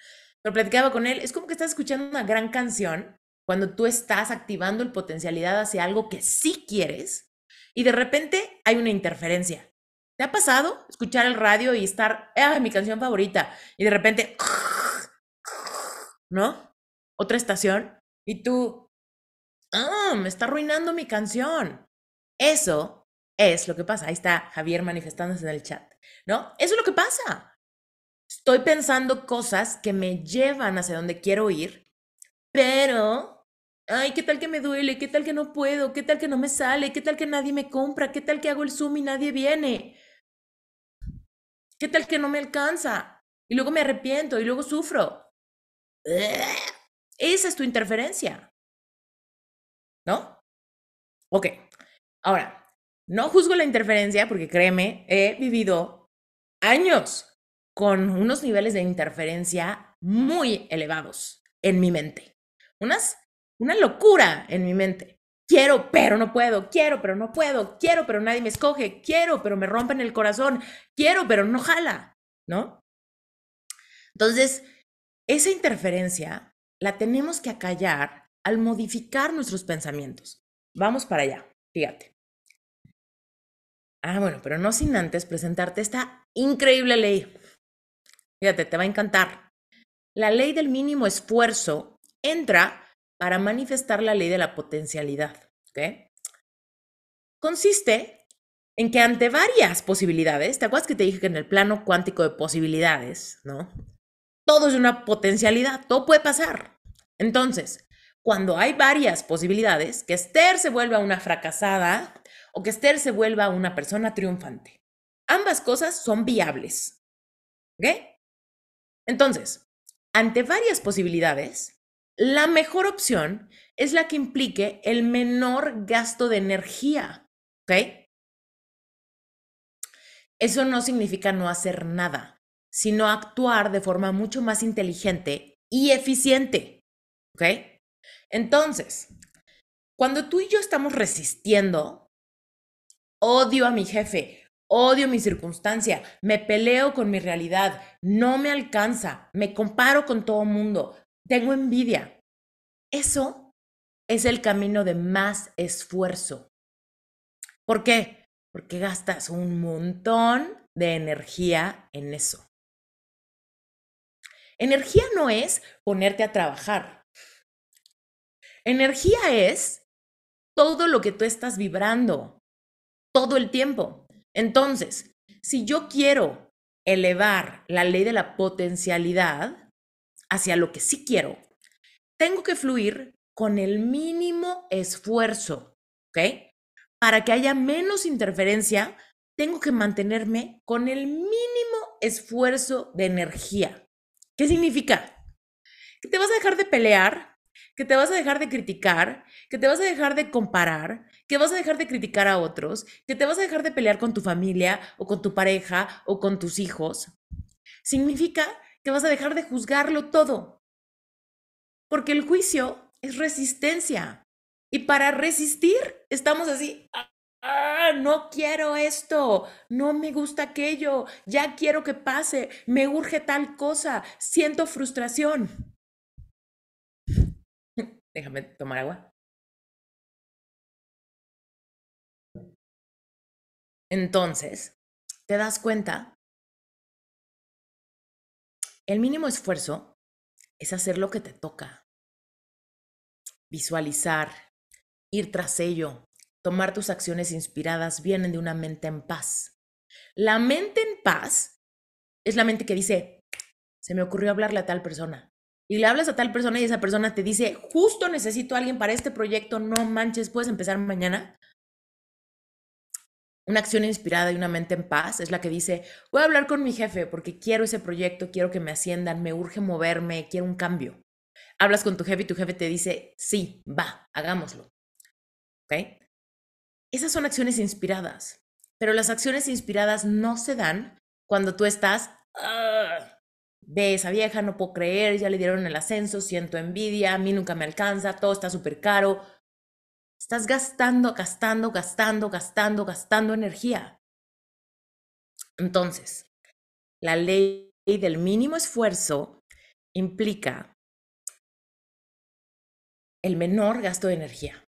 pero platicaba con él, es como que estás escuchando una gran canción cuando tú estás activando el potencialidad hacia algo que sí quieres y de repente hay una interferencia. ¿Te ha pasado escuchar el radio y estar, ah, mi canción favorita y de repente, ¿no? otra estación y tú, ah, me está arruinando mi canción. Eso es lo que pasa. Ahí está Javier manifestándose en el chat, ¿no? Eso es lo que pasa. Estoy pensando cosas que me llevan hacia donde quiero ir, pero, ay, ¿qué tal que me duele? ¿Qué tal que no puedo? ¿Qué tal que no me sale? ¿Qué tal que nadie me compra? ¿Qué tal que hago el Zoom y nadie viene? ¿Qué tal que no me alcanza? Y luego me arrepiento y luego sufro. Esa es tu interferencia. ¿No? Ok. Ahora, no juzgo la interferencia porque créeme, he vivido años con unos niveles de interferencia muy elevados en mi mente. Unas, una locura en mi mente. Quiero, pero no puedo. Quiero, pero no puedo. Quiero, pero nadie me escoge. Quiero, pero me rompen el corazón. Quiero, pero no jala. ¿No? Entonces, esa interferencia la tenemos que acallar al modificar nuestros pensamientos. Vamos para allá, fíjate. Ah, bueno, pero no sin antes presentarte esta increíble ley. Fíjate, te va a encantar. La ley del mínimo esfuerzo entra para manifestar la ley de la potencialidad. Consiste en que ante varias posibilidades, ¿te acuerdas que te dije que en el plano cuántico de posibilidades, ¿no? todo es una potencialidad, todo puede pasar. Entonces, cuando hay varias posibilidades, que Esther se vuelva una fracasada o que Esther se vuelva una persona triunfante. Ambas cosas son viables. ¿Ok? Entonces, ante varias posibilidades, la mejor opción es la que implique el menor gasto de energía. ¿Ok? Eso no significa no hacer nada sino actuar de forma mucho más inteligente y eficiente. ¿Ok? Entonces, cuando tú y yo estamos resistiendo, odio a mi jefe, odio mi circunstancia, me peleo con mi realidad, no me alcanza, me comparo con todo mundo, tengo envidia. Eso es el camino de más esfuerzo. ¿Por qué? Porque gastas un montón de energía en eso. Energía no es ponerte a trabajar. Energía es todo lo que tú estás vibrando todo el tiempo. Entonces, si yo quiero elevar la ley de la potencialidad hacia lo que sí quiero, tengo que fluir con el mínimo esfuerzo, ¿ok? Para que haya menos interferencia, tengo que mantenerme con el mínimo esfuerzo de energía. ¿Qué significa? Que te vas a dejar de pelear, que te vas a dejar de criticar, que te vas a dejar de comparar, que vas a dejar de criticar a otros, que te vas a dejar de pelear con tu familia o con tu pareja o con tus hijos. Significa que vas a dejar de juzgarlo todo. Porque el juicio es resistencia. Y para resistir, estamos así, ah, no quiero esto, no me gusta aquello, ya quiero que pase, me urge tal cosa, siento frustración. Déjame tomar agua. Entonces, te das cuenta, el mínimo esfuerzo es hacer lo que te toca, visualizar, ir tras ello, Tomar tus acciones inspiradas vienen de una mente en paz. La mente en paz es la mente que dice, se me ocurrió hablarle a tal persona. Y le hablas a tal persona y esa persona te dice, justo necesito a alguien para este proyecto, no manches, puedes empezar mañana. Una acción inspirada y una mente en paz es la que dice, voy a hablar con mi jefe porque quiero ese proyecto, quiero que me asciendan, me urge moverme, quiero un cambio. Hablas con tu jefe y tu jefe te dice, sí, va, hagámoslo. ¿Ok? Esas son acciones inspiradas, pero las acciones inspiradas no se dan cuando tú estás ve esa vieja, no puedo creer, ya le dieron el ascenso, siento envidia, a mí nunca me alcanza, todo está súper caro. Estás gastando, gastando, gastando, gastando, gastando energía. Entonces, la ley del mínimo esfuerzo implica el menor gasto de energía.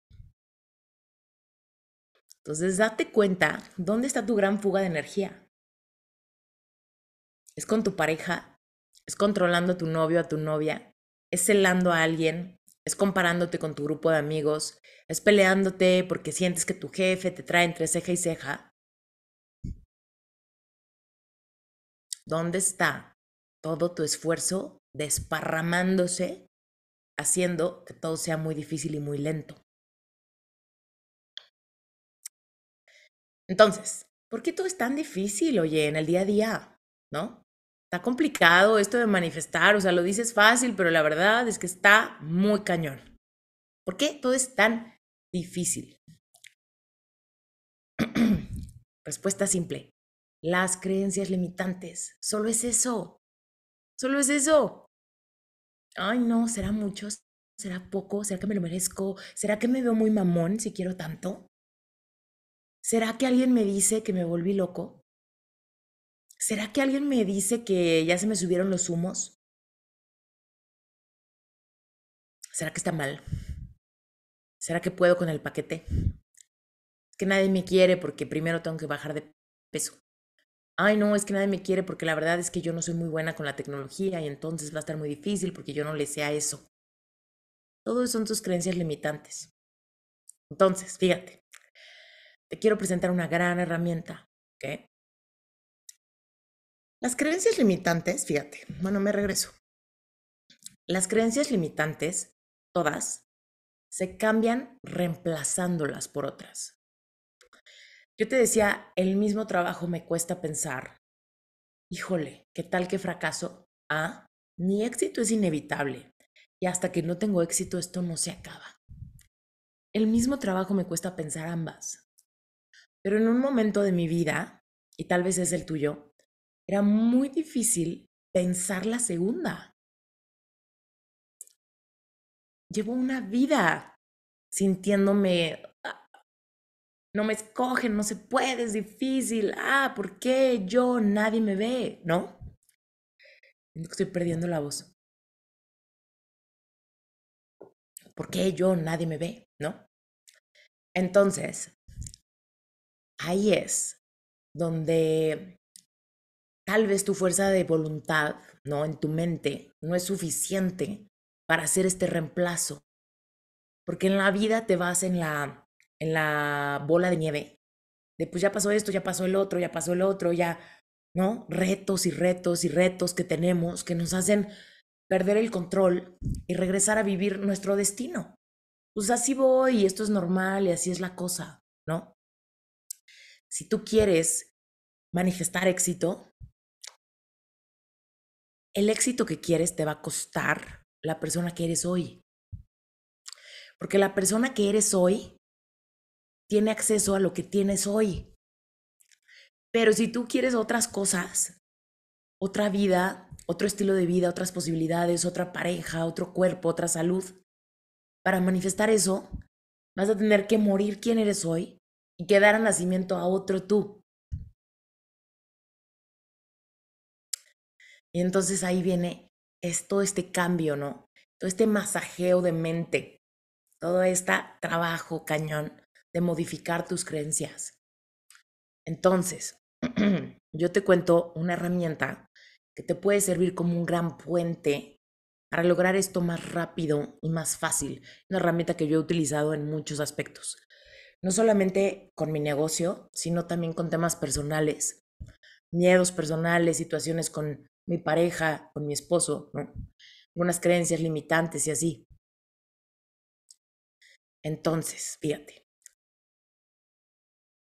Entonces, date cuenta dónde está tu gran fuga de energía. ¿Es con tu pareja? ¿Es controlando a tu novio, a tu novia? ¿Es celando a alguien? ¿Es comparándote con tu grupo de amigos? ¿Es peleándote porque sientes que tu jefe te trae entre ceja y ceja? ¿Dónde está todo tu esfuerzo desparramándose, haciendo que todo sea muy difícil y muy lento? Entonces, ¿por qué todo es tan difícil, oye, en el día a día? ¿No? Está complicado esto de manifestar, o sea, lo dices fácil, pero la verdad es que está muy cañón. ¿Por qué todo es tan difícil? Respuesta simple. Las creencias limitantes. Solo es eso. Solo es eso. Ay, no, será mucho, será poco, será que me lo merezco, será que me veo muy mamón si quiero tanto. ¿Será que alguien me dice que me volví loco? ¿Será que alguien me dice que ya se me subieron los humos? ¿Será que está mal? ¿Será que puedo con el paquete? Es que nadie me quiere porque primero tengo que bajar de peso. Ay, no, es que nadie me quiere porque la verdad es que yo no soy muy buena con la tecnología y entonces va a estar muy difícil porque yo no le sé a eso. Todos son tus creencias limitantes. Entonces, fíjate, te quiero presentar una gran herramienta, Las creencias limitantes, fíjate, bueno, me regreso. Las creencias limitantes, todas, se cambian reemplazándolas por otras. Yo te decía, el mismo trabajo me cuesta pensar, híjole, ¿qué tal que fracaso? Ah, mi éxito es inevitable y hasta que no tengo éxito esto no se acaba. El mismo trabajo me cuesta pensar ambas. Pero en un momento de mi vida, y tal vez es el tuyo, era muy difícil pensar la segunda. Llevo una vida sintiéndome, ah, no me escogen, no se puede, es difícil, ah, ¿por qué yo? Nadie me ve, ¿no? Estoy perdiendo la voz. ¿Por qué yo? Nadie me ve, ¿no? Entonces, ahí es donde tal vez tu fuerza de voluntad, ¿no? En tu mente no es suficiente para hacer este reemplazo. Porque en la vida te vas en la, en la bola de nieve. De pues ya pasó esto, ya pasó el otro, ya pasó el otro, ya, ¿no? Retos y retos y retos que tenemos que nos hacen perder el control y regresar a vivir nuestro destino. Pues así voy y esto es normal y así es la cosa, ¿no? si tú quieres manifestar éxito, el éxito que quieres te va a costar la persona que eres hoy. Porque la persona que eres hoy tiene acceso a lo que tienes hoy. Pero si tú quieres otras cosas, otra vida, otro estilo de vida, otras posibilidades, otra pareja, otro cuerpo, otra salud, para manifestar eso, vas a tener que morir quien eres hoy y que darán nacimiento a otro tú. Y entonces ahí viene esto todo este cambio, ¿no? Todo este masajeo de mente, todo este trabajo cañón de modificar tus creencias. Entonces, yo te cuento una herramienta que te puede servir como un gran puente para lograr esto más rápido y más fácil. Una herramienta que yo he utilizado en muchos aspectos no solamente con mi negocio, sino también con temas personales, miedos personales, situaciones con mi pareja, con mi esposo, algunas creencias limitantes y así. Entonces, fíjate.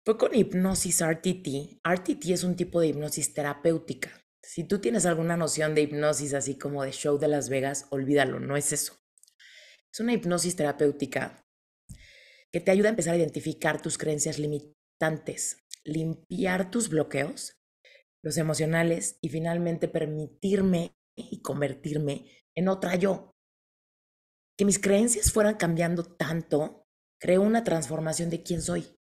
Fue con hipnosis RTT. RTT es un tipo de hipnosis terapéutica. Si tú tienes alguna noción de hipnosis así como de show de Las Vegas, olvídalo, no es eso. Es una hipnosis terapéutica que te ayuda a empezar a identificar tus creencias limitantes, limpiar tus bloqueos, los emocionales y finalmente permitirme y convertirme en otra yo. Que mis creencias fueran cambiando tanto creo una transformación de quién soy.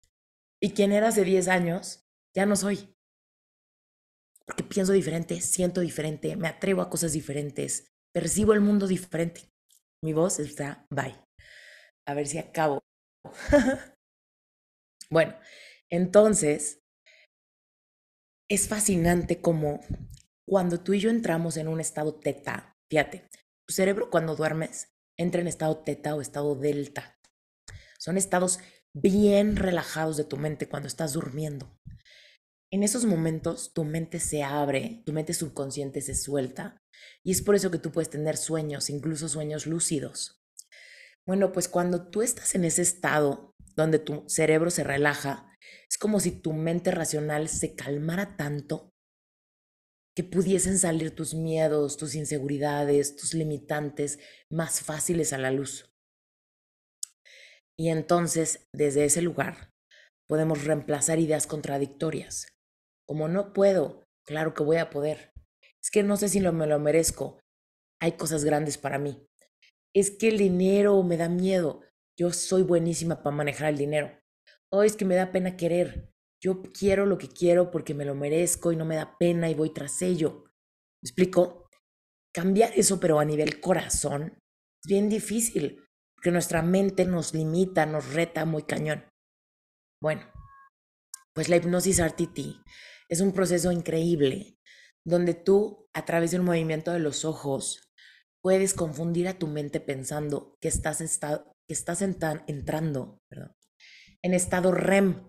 Y quien era hace 10 años, ya no soy. Porque pienso diferente, siento diferente, me atrevo a cosas diferentes, percibo el mundo diferente. Mi voz está bye. A ver si acabo bueno, entonces, es fascinante como cuando tú y yo entramos en un estado teta, fíjate, tu cerebro cuando duermes entra en estado teta o estado delta. Son estados bien relajados de tu mente cuando estás durmiendo. En esos momentos tu mente se abre, tu mente subconsciente se suelta y es por eso que tú puedes tener sueños, incluso sueños lúcidos. Bueno, pues cuando tú estás en ese estado donde tu cerebro se relaja, es como si tu mente racional se calmara tanto que pudiesen salir tus miedos, tus inseguridades, tus limitantes más fáciles a la luz. Y entonces, desde ese lugar, podemos reemplazar ideas contradictorias, como no puedo, claro que voy a poder, es que no sé si lo, me lo merezco, hay cosas grandes para mí es que el dinero me da miedo. Yo soy buenísima para manejar el dinero. O oh, es que me da pena querer. Yo quiero lo que quiero porque me lo merezco y no me da pena y voy tras ello. ¿Me explico? Cambiar eso, pero a nivel corazón, es bien difícil, porque nuestra mente nos limita, nos reta muy cañón. Bueno, pues la hipnosis RTT es un proceso increíble donde tú, a través de un movimiento de los ojos, puedes confundir a tu mente pensando que estás, que estás en entrando en estado REM.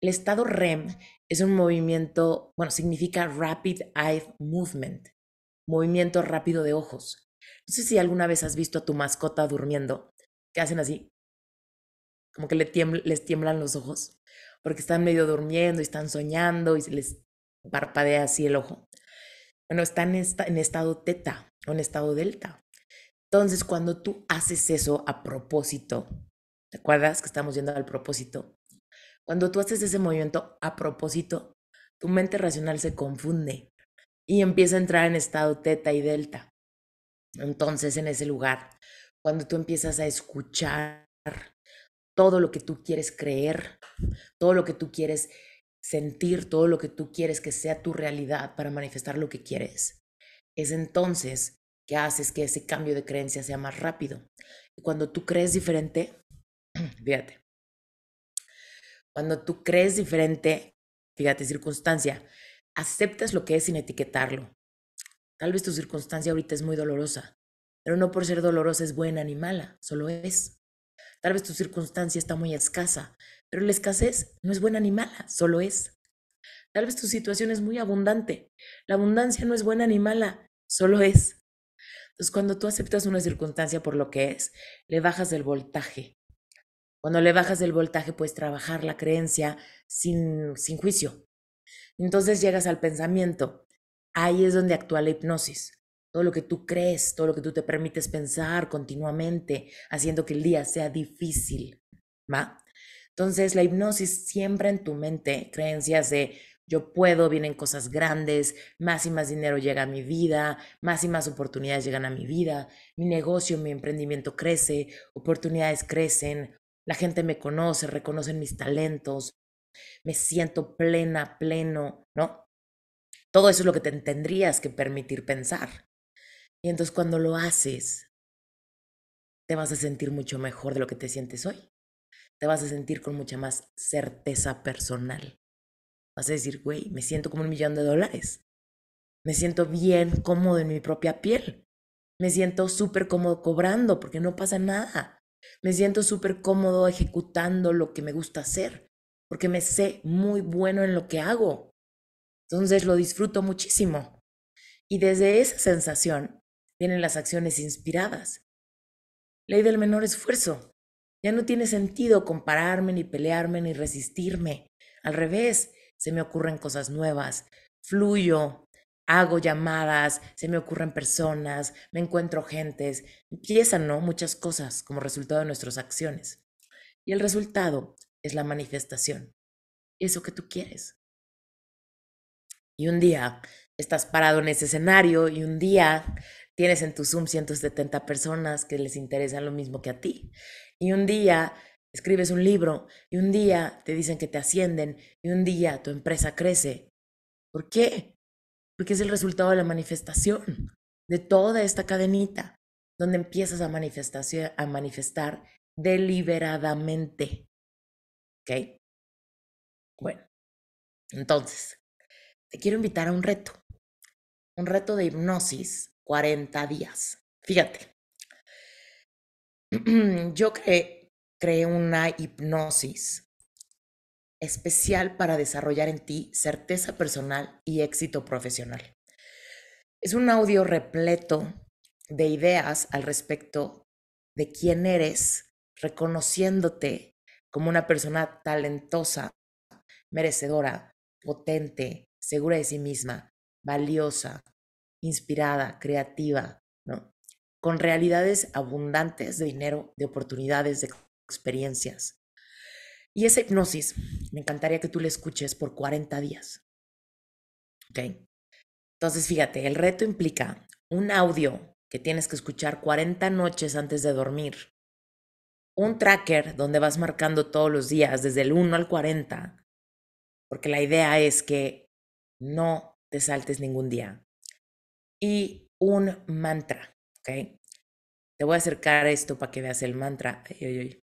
El estado REM es un movimiento, bueno, significa Rapid Eye Movement, movimiento rápido de ojos. No sé si alguna vez has visto a tu mascota durmiendo, que hacen así, como que les tiemblan los ojos, porque están medio durmiendo y están soñando y se les parpadea así el ojo bueno, está en, en estado teta o en estado delta. Entonces, cuando tú haces eso a propósito, ¿te acuerdas que estamos yendo al propósito? Cuando tú haces ese movimiento a propósito, tu mente racional se confunde y empieza a entrar en estado teta y delta. Entonces, en ese lugar, cuando tú empiezas a escuchar todo lo que tú quieres creer, todo lo que tú quieres sentir todo lo que tú quieres que sea tu realidad para manifestar lo que quieres. Es entonces que haces que ese cambio de creencia sea más rápido. Y cuando tú crees diferente, fíjate, cuando tú crees diferente, fíjate, circunstancia, aceptas lo que es sin etiquetarlo. Tal vez tu circunstancia ahorita es muy dolorosa, pero no por ser dolorosa es buena ni mala, solo es. Tal vez tu circunstancia está muy escasa, pero la escasez no es buena ni mala, solo es. Tal vez tu situación es muy abundante. La abundancia no es buena ni mala, solo es. Entonces, cuando tú aceptas una circunstancia por lo que es, le bajas el voltaje. Cuando le bajas el voltaje, puedes trabajar la creencia sin, juicio. Entonces llegas al pensamiento. Ahí es donde actúa la hipnosis. Todo lo que tú crees, todo lo que tú te permites pensar continuamente, haciendo que el día sea difícil. ¿Va? Entonces, la hipnosis siempre en tu mente, creencias de yo puedo, vienen cosas grandes, más y más dinero llega a mi vida, más y más oportunidades llegan a mi vida, mi negocio, mi emprendimiento crece, oportunidades crecen, la gente me conoce, reconocen mis talentos, me siento plena, pleno, ¿no? Todo eso es lo que te tendrías que permitir pensar. Y entonces cuando lo haces, te vas a sentir mucho mejor de lo que te sientes hoy te vas a sentir con mucha más certeza personal. Vas a decir, güey, me siento como un millón de dólares. Me siento bien cómodo en mi propia piel. Me siento súper cómodo cobrando porque no pasa nada. Me siento súper cómodo ejecutando lo que me gusta hacer porque me sé muy bueno en lo que hago. Entonces lo disfruto muchísimo. Y desde esa sensación vienen las acciones inspiradas. Ley del menor esfuerzo. Ya no tiene sentido compararme, ni pelearme, ni resistirme. Al revés, se me ocurren cosas nuevas, fluyo, hago llamadas, se me ocurren personas, me encuentro gentes, empiezan, ¿no? Muchas cosas como resultado de nuestras acciones. Y el resultado es la manifestación, eso que tú quieres. Y un día estás parado en ese escenario y un día tienes en tu Zoom 170 personas que les interesan lo mismo que a ti y un día escribes un libro y un día te dicen que te ascienden y un día tu empresa crece. ¿Por qué? Porque es el resultado de la manifestación, de toda esta cadenita, donde empiezas a, manifestar, deliberadamente. ¿Ok? Bueno, entonces, te quiero invitar a un reto, un reto de hipnosis, 40 días. Fíjate, yo creé, creé una hipnosis especial para desarrollar en ti certeza personal y éxito profesional. Es un audio repleto de ideas al respecto de quién eres, reconociéndote como una persona talentosa, merecedora, potente, segura de sí misma, valiosa, inspirada, creativa, ¿no? con realidades abundantes de dinero, de oportunidades, de experiencias. Y esa hipnosis, me encantaría que tú la escuches por 40 días. ¿Ok? Entonces, fíjate, el reto implica un audio que tienes que escuchar 40 noches antes de dormir, un tracker donde vas marcando todos los días, desde el 1 al 40, porque la idea es que no te saltes ningún día, y un mantra. ¿ok? Te voy a acercar a esto para que veas el mantra. Ay, ay, ay.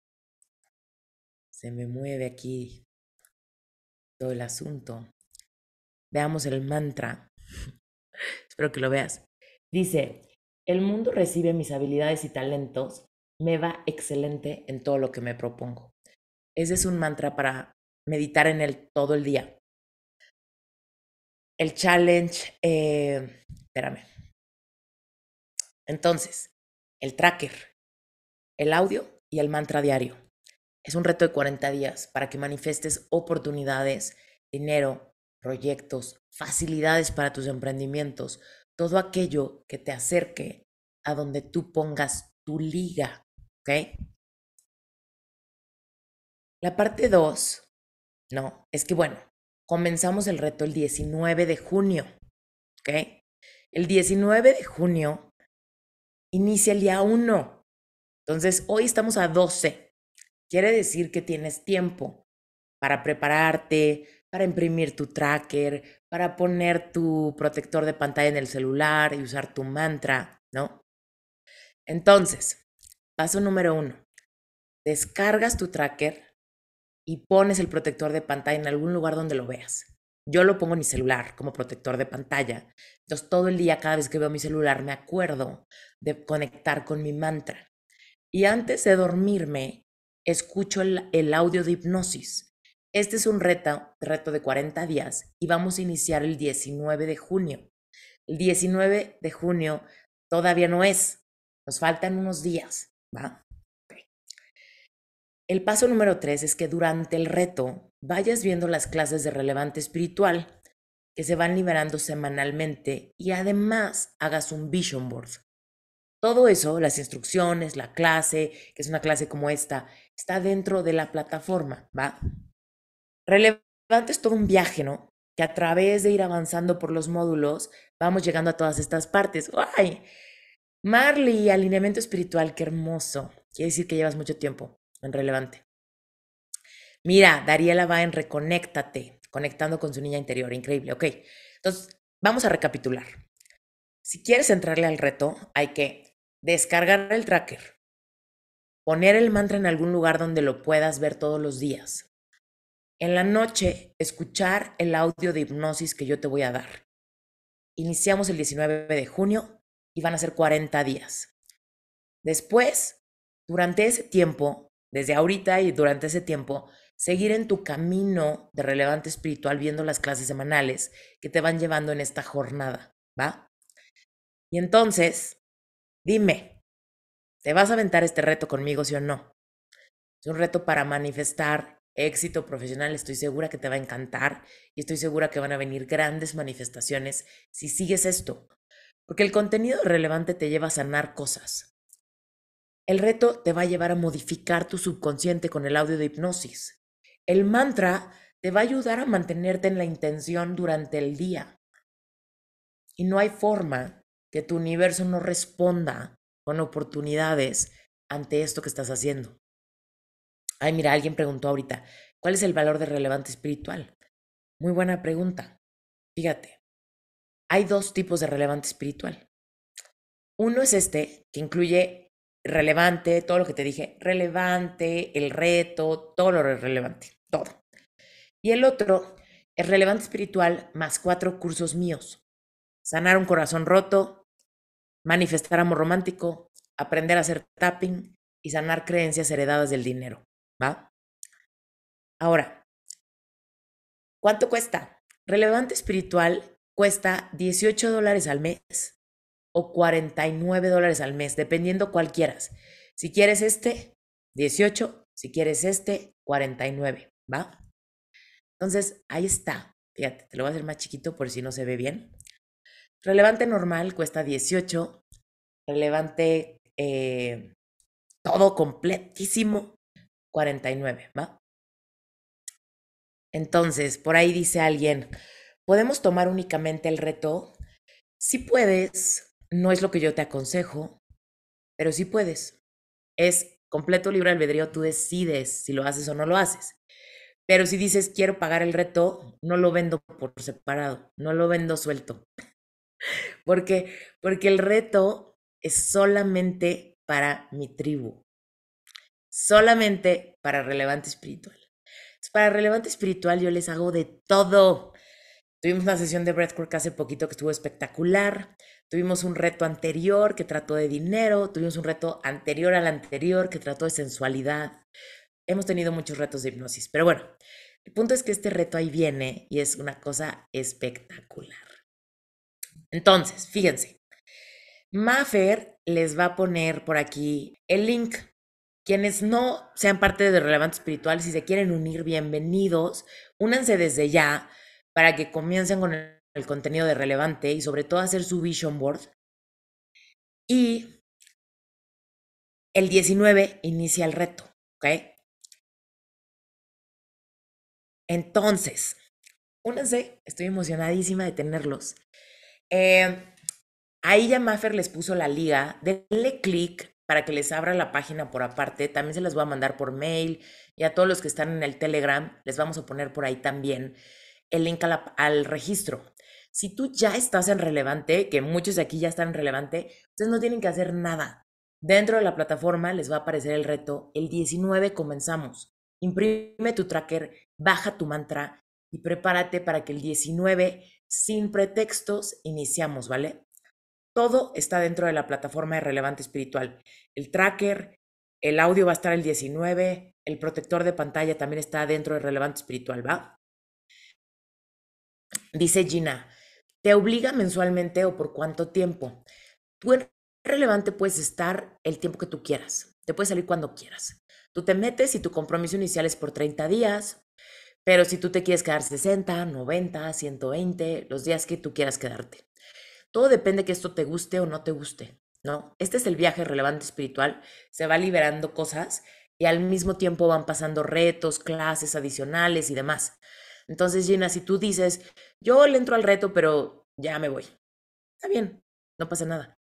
Se me mueve aquí todo el asunto. Veamos el mantra. Espero que lo veas. Dice, el mundo recibe mis habilidades y talentos, me va excelente en todo lo que me propongo. Ese es un mantra para meditar en él todo el día. El challenge, eh, espérame, entonces, el tracker, el audio y el mantra diario. Es un reto de 40 días para que manifestes oportunidades, dinero, proyectos, facilidades para tus emprendimientos, todo aquello que te acerque a donde tú pongas tu liga, ¿ok? La parte 2, no, es que bueno, comenzamos el reto el 19 de junio, ¿ok? El 19 de junio Inicia el día 1. Entonces, hoy estamos a 12. Quiere decir que tienes tiempo para prepararte, para imprimir tu tracker, para poner tu protector de pantalla en el celular y usar tu mantra, ¿no? Entonces, paso número uno, descargas tu tracker y pones el protector de pantalla en algún lugar donde lo veas. Yo lo pongo en mi celular como protector de pantalla. Entonces todo el día, cada vez que veo mi celular, me acuerdo de conectar con mi mantra. Y antes de dormirme, escucho el, audio de hipnosis. Este es un reto, reto de 40 días y vamos a iniciar el 19 de junio. El 19 de junio todavía no es, nos faltan unos días, ¿va? El paso número 3 es que durante el reto vayas viendo las clases de relevante espiritual que se van liberando semanalmente y además hagas un vision board. Todo eso, las instrucciones, la clase, que es una clase como esta, está dentro de la plataforma, ¿va? Relevante es todo un viaje, ¿no? Que a través de ir avanzando por los módulos, vamos llegando a todas estas partes. ¡Ay! Marley, alineamiento espiritual, qué hermoso. Quiere decir que llevas mucho tiempo en relevante. Mira, Dariela va en Reconéctate, conectando con su niña interior. Increíble, ok. Entonces, vamos a recapitular. Si quieres entrarle al reto, hay que descargar el tracker, poner el mantra en algún lugar donde lo puedas ver todos los días. En la noche, escuchar el audio de hipnosis que yo te voy a dar. Iniciamos el 19 de junio y van a ser 40 días. Después, durante ese tiempo, desde ahorita y durante ese tiempo, seguir en tu camino de relevante espiritual viendo las clases semanales que te van llevando en esta jornada, ¿va? Y entonces, dime, ¿te vas a aventar este reto conmigo, sí o no? Es un reto para manifestar éxito profesional, estoy segura que te va a encantar y estoy segura que van a venir grandes manifestaciones si sigues esto, porque el contenido relevante te lleva a sanar cosas, el reto te va a llevar a modificar tu subconsciente con el audio de hipnosis. El mantra te va a ayudar a mantenerte en la intención durante el día. Y no hay forma que tu universo no responda con oportunidades ante esto que estás haciendo. Ay, mira, alguien preguntó ahorita, ¿cuál es el valor de relevante espiritual? Muy buena pregunta. Fíjate, hay dos tipos de relevante espiritual. Uno es este, que incluye relevante, todo lo que te dije, relevante, el reto, todo lo relevante todo. Y el otro es relevante espiritual más cuatro cursos míos. Sanar un corazón roto, manifestar amor romántico, aprender a hacer tapping y sanar creencias heredadas del dinero. ¿Va? Ahora, ¿cuánto cuesta? Relevante espiritual cuesta 18 dólares al mes o 49 dólares al mes, dependiendo cuál quieras. Si quieres este, 18. Si quieres este, 49. ¿va? Entonces, ahí está. Fíjate, te lo voy a hacer más chiquito por si no se ve bien. Relevante normal cuesta 18. Relevante eh, todo completísimo, 49, ¿va? Entonces, por ahí dice alguien, ¿podemos tomar únicamente el reto? Si puedes, no es lo que yo te aconsejo, pero si puedes. Es completo libre albedrío, tú decides si lo haces o no lo haces. Pero si dices, quiero pagar el reto, no lo vendo por separado, no lo vendo suelto. porque, porque el reto es solamente para mi tribu, solamente para relevante espiritual. para relevante espiritual yo les hago de todo. Tuvimos una sesión de breathwork hace poquito que estuvo espectacular. Tuvimos un reto anterior que trató de dinero. Tuvimos un reto anterior al anterior que trató de sensualidad hemos tenido muchos retos de hipnosis, pero bueno, el punto es que este reto ahí viene y es una cosa espectacular. Entonces, fíjense, Maffer les va a poner por aquí el link. Quienes no sean parte de Relevante Espiritual, si se quieren unir, bienvenidos, únanse desde ya para que comiencen con el contenido de Relevante y sobre todo hacer su vision board. Y el 19 inicia el reto, ¿ok? Entonces, únanse, estoy emocionadísima de tenerlos. Eh, ahí ya Maffer les puso la liga, denle clic para que les abra la página por aparte, también se las voy a mandar por mail y a todos los que están en el Telegram, les vamos a poner por ahí también el link al registro. Si tú ya estás en relevante, que muchos de aquí ya están en relevante, ustedes no tienen que hacer nada. Dentro de la plataforma les va a aparecer el reto. El 19 comenzamos. Imprime tu tracker baja tu mantra y prepárate para que el 19, sin pretextos, iniciamos, ¿vale? Todo está dentro de la plataforma de Relevante Espiritual. El tracker, el audio va a estar el 19, el protector de pantalla también está dentro de Relevante Espiritual, ¿va? Dice Gina, ¿te obliga mensualmente o por cuánto tiempo? Tú en Relevante puedes estar el tiempo que tú quieras, te puedes salir cuando quieras. Tú te metes y tu compromiso inicial es por 30 días, pero si tú te quieres quedar 60, 90, 120, los días que tú quieras quedarte. Todo depende que esto te guste o no te guste, ¿no? Este es el viaje relevante espiritual. Se va liberando cosas y al mismo tiempo van pasando retos, clases adicionales y demás. Entonces, Gina, si tú dices, yo le entro al reto, pero ya me voy. Está bien, no pasa nada.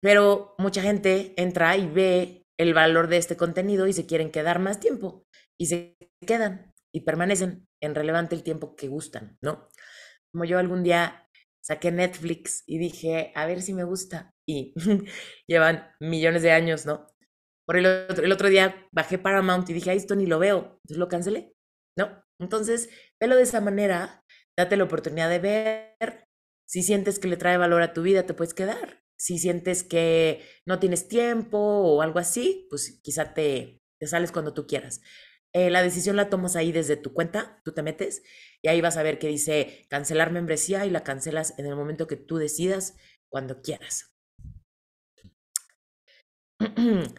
Pero mucha gente entra y ve el valor de este contenido y se quieren quedar más tiempo y se quedan y permanecen en relevante el tiempo que gustan, ¿no? Como yo algún día saqué Netflix y dije, a ver si me gusta, y llevan millones de años, ¿no? Por el otro, el otro día bajé Paramount y dije, ahí esto ni lo veo, entonces lo cancelé, ¿no? Entonces, velo de esa manera, date la oportunidad de ver, si sientes que le trae valor a tu vida, te puedes quedar. Si sientes que no tienes tiempo o algo así, pues quizá te, te sales cuando tú quieras. Eh, la decisión la tomas ahí desde tu cuenta, tú te metes y ahí vas a ver que dice cancelar membresía y la cancelas en el momento que tú decidas, cuando quieras.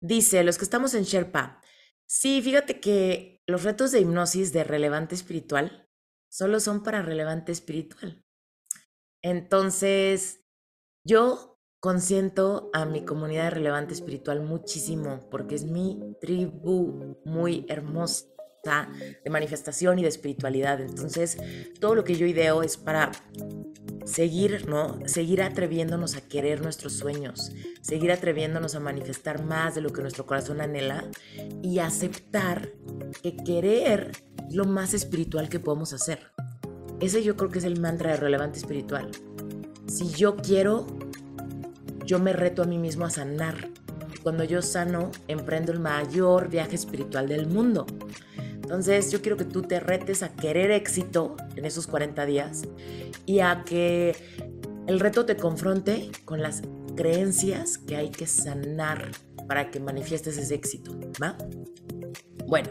dice, los que estamos en Sherpa, sí, fíjate que los retos de hipnosis de relevante espiritual solo son para relevante espiritual. Entonces, yo Consiento a mi comunidad relevante espiritual muchísimo porque es mi tribu muy hermosa de manifestación y de espiritualidad. Entonces, todo lo que yo ideo es para seguir, ¿no? Seguir atreviéndonos a querer nuestros sueños, seguir atreviéndonos a manifestar más de lo que nuestro corazón anhela y aceptar que querer lo más espiritual que podemos hacer. Ese yo creo que es el mantra de relevante espiritual. Si yo quiero, yo me reto a mí mismo a sanar. Cuando yo sano, emprendo el mayor viaje espiritual del mundo. Entonces yo quiero que tú te retes a querer éxito en esos 40 días y a que el reto te confronte con las creencias que hay que sanar para que manifiestes ese éxito, ¿va? Bueno,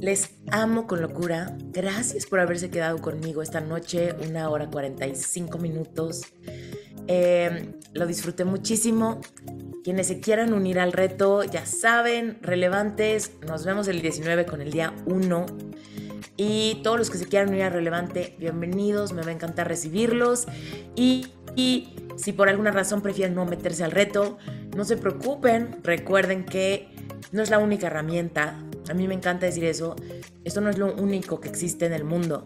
les amo con locura. Gracias por haberse quedado conmigo esta noche, una hora 45 minutos. Em, lo disfruté muchísimo. Quienes se quieran unir al reto, ya saben, relevantes, nos vemos el 19 con el día 1. Y todos los que se quieran unir a Relevante, bienvenidos, me va a encantar recibirlos. Y, si por alguna razón prefieren no meterse al reto, no se preocupen, recuerden que no es la única herramienta. A mí me encanta decir eso. Esto no es lo único que existe en el mundo.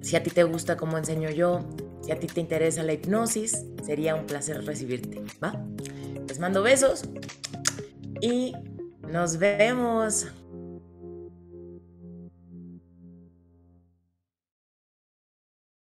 Si a ti te gusta como enseño yo, si a ti te interesa la hipnosis, sería un placer recibirte, ¿va? Les mando besos y nos vemos.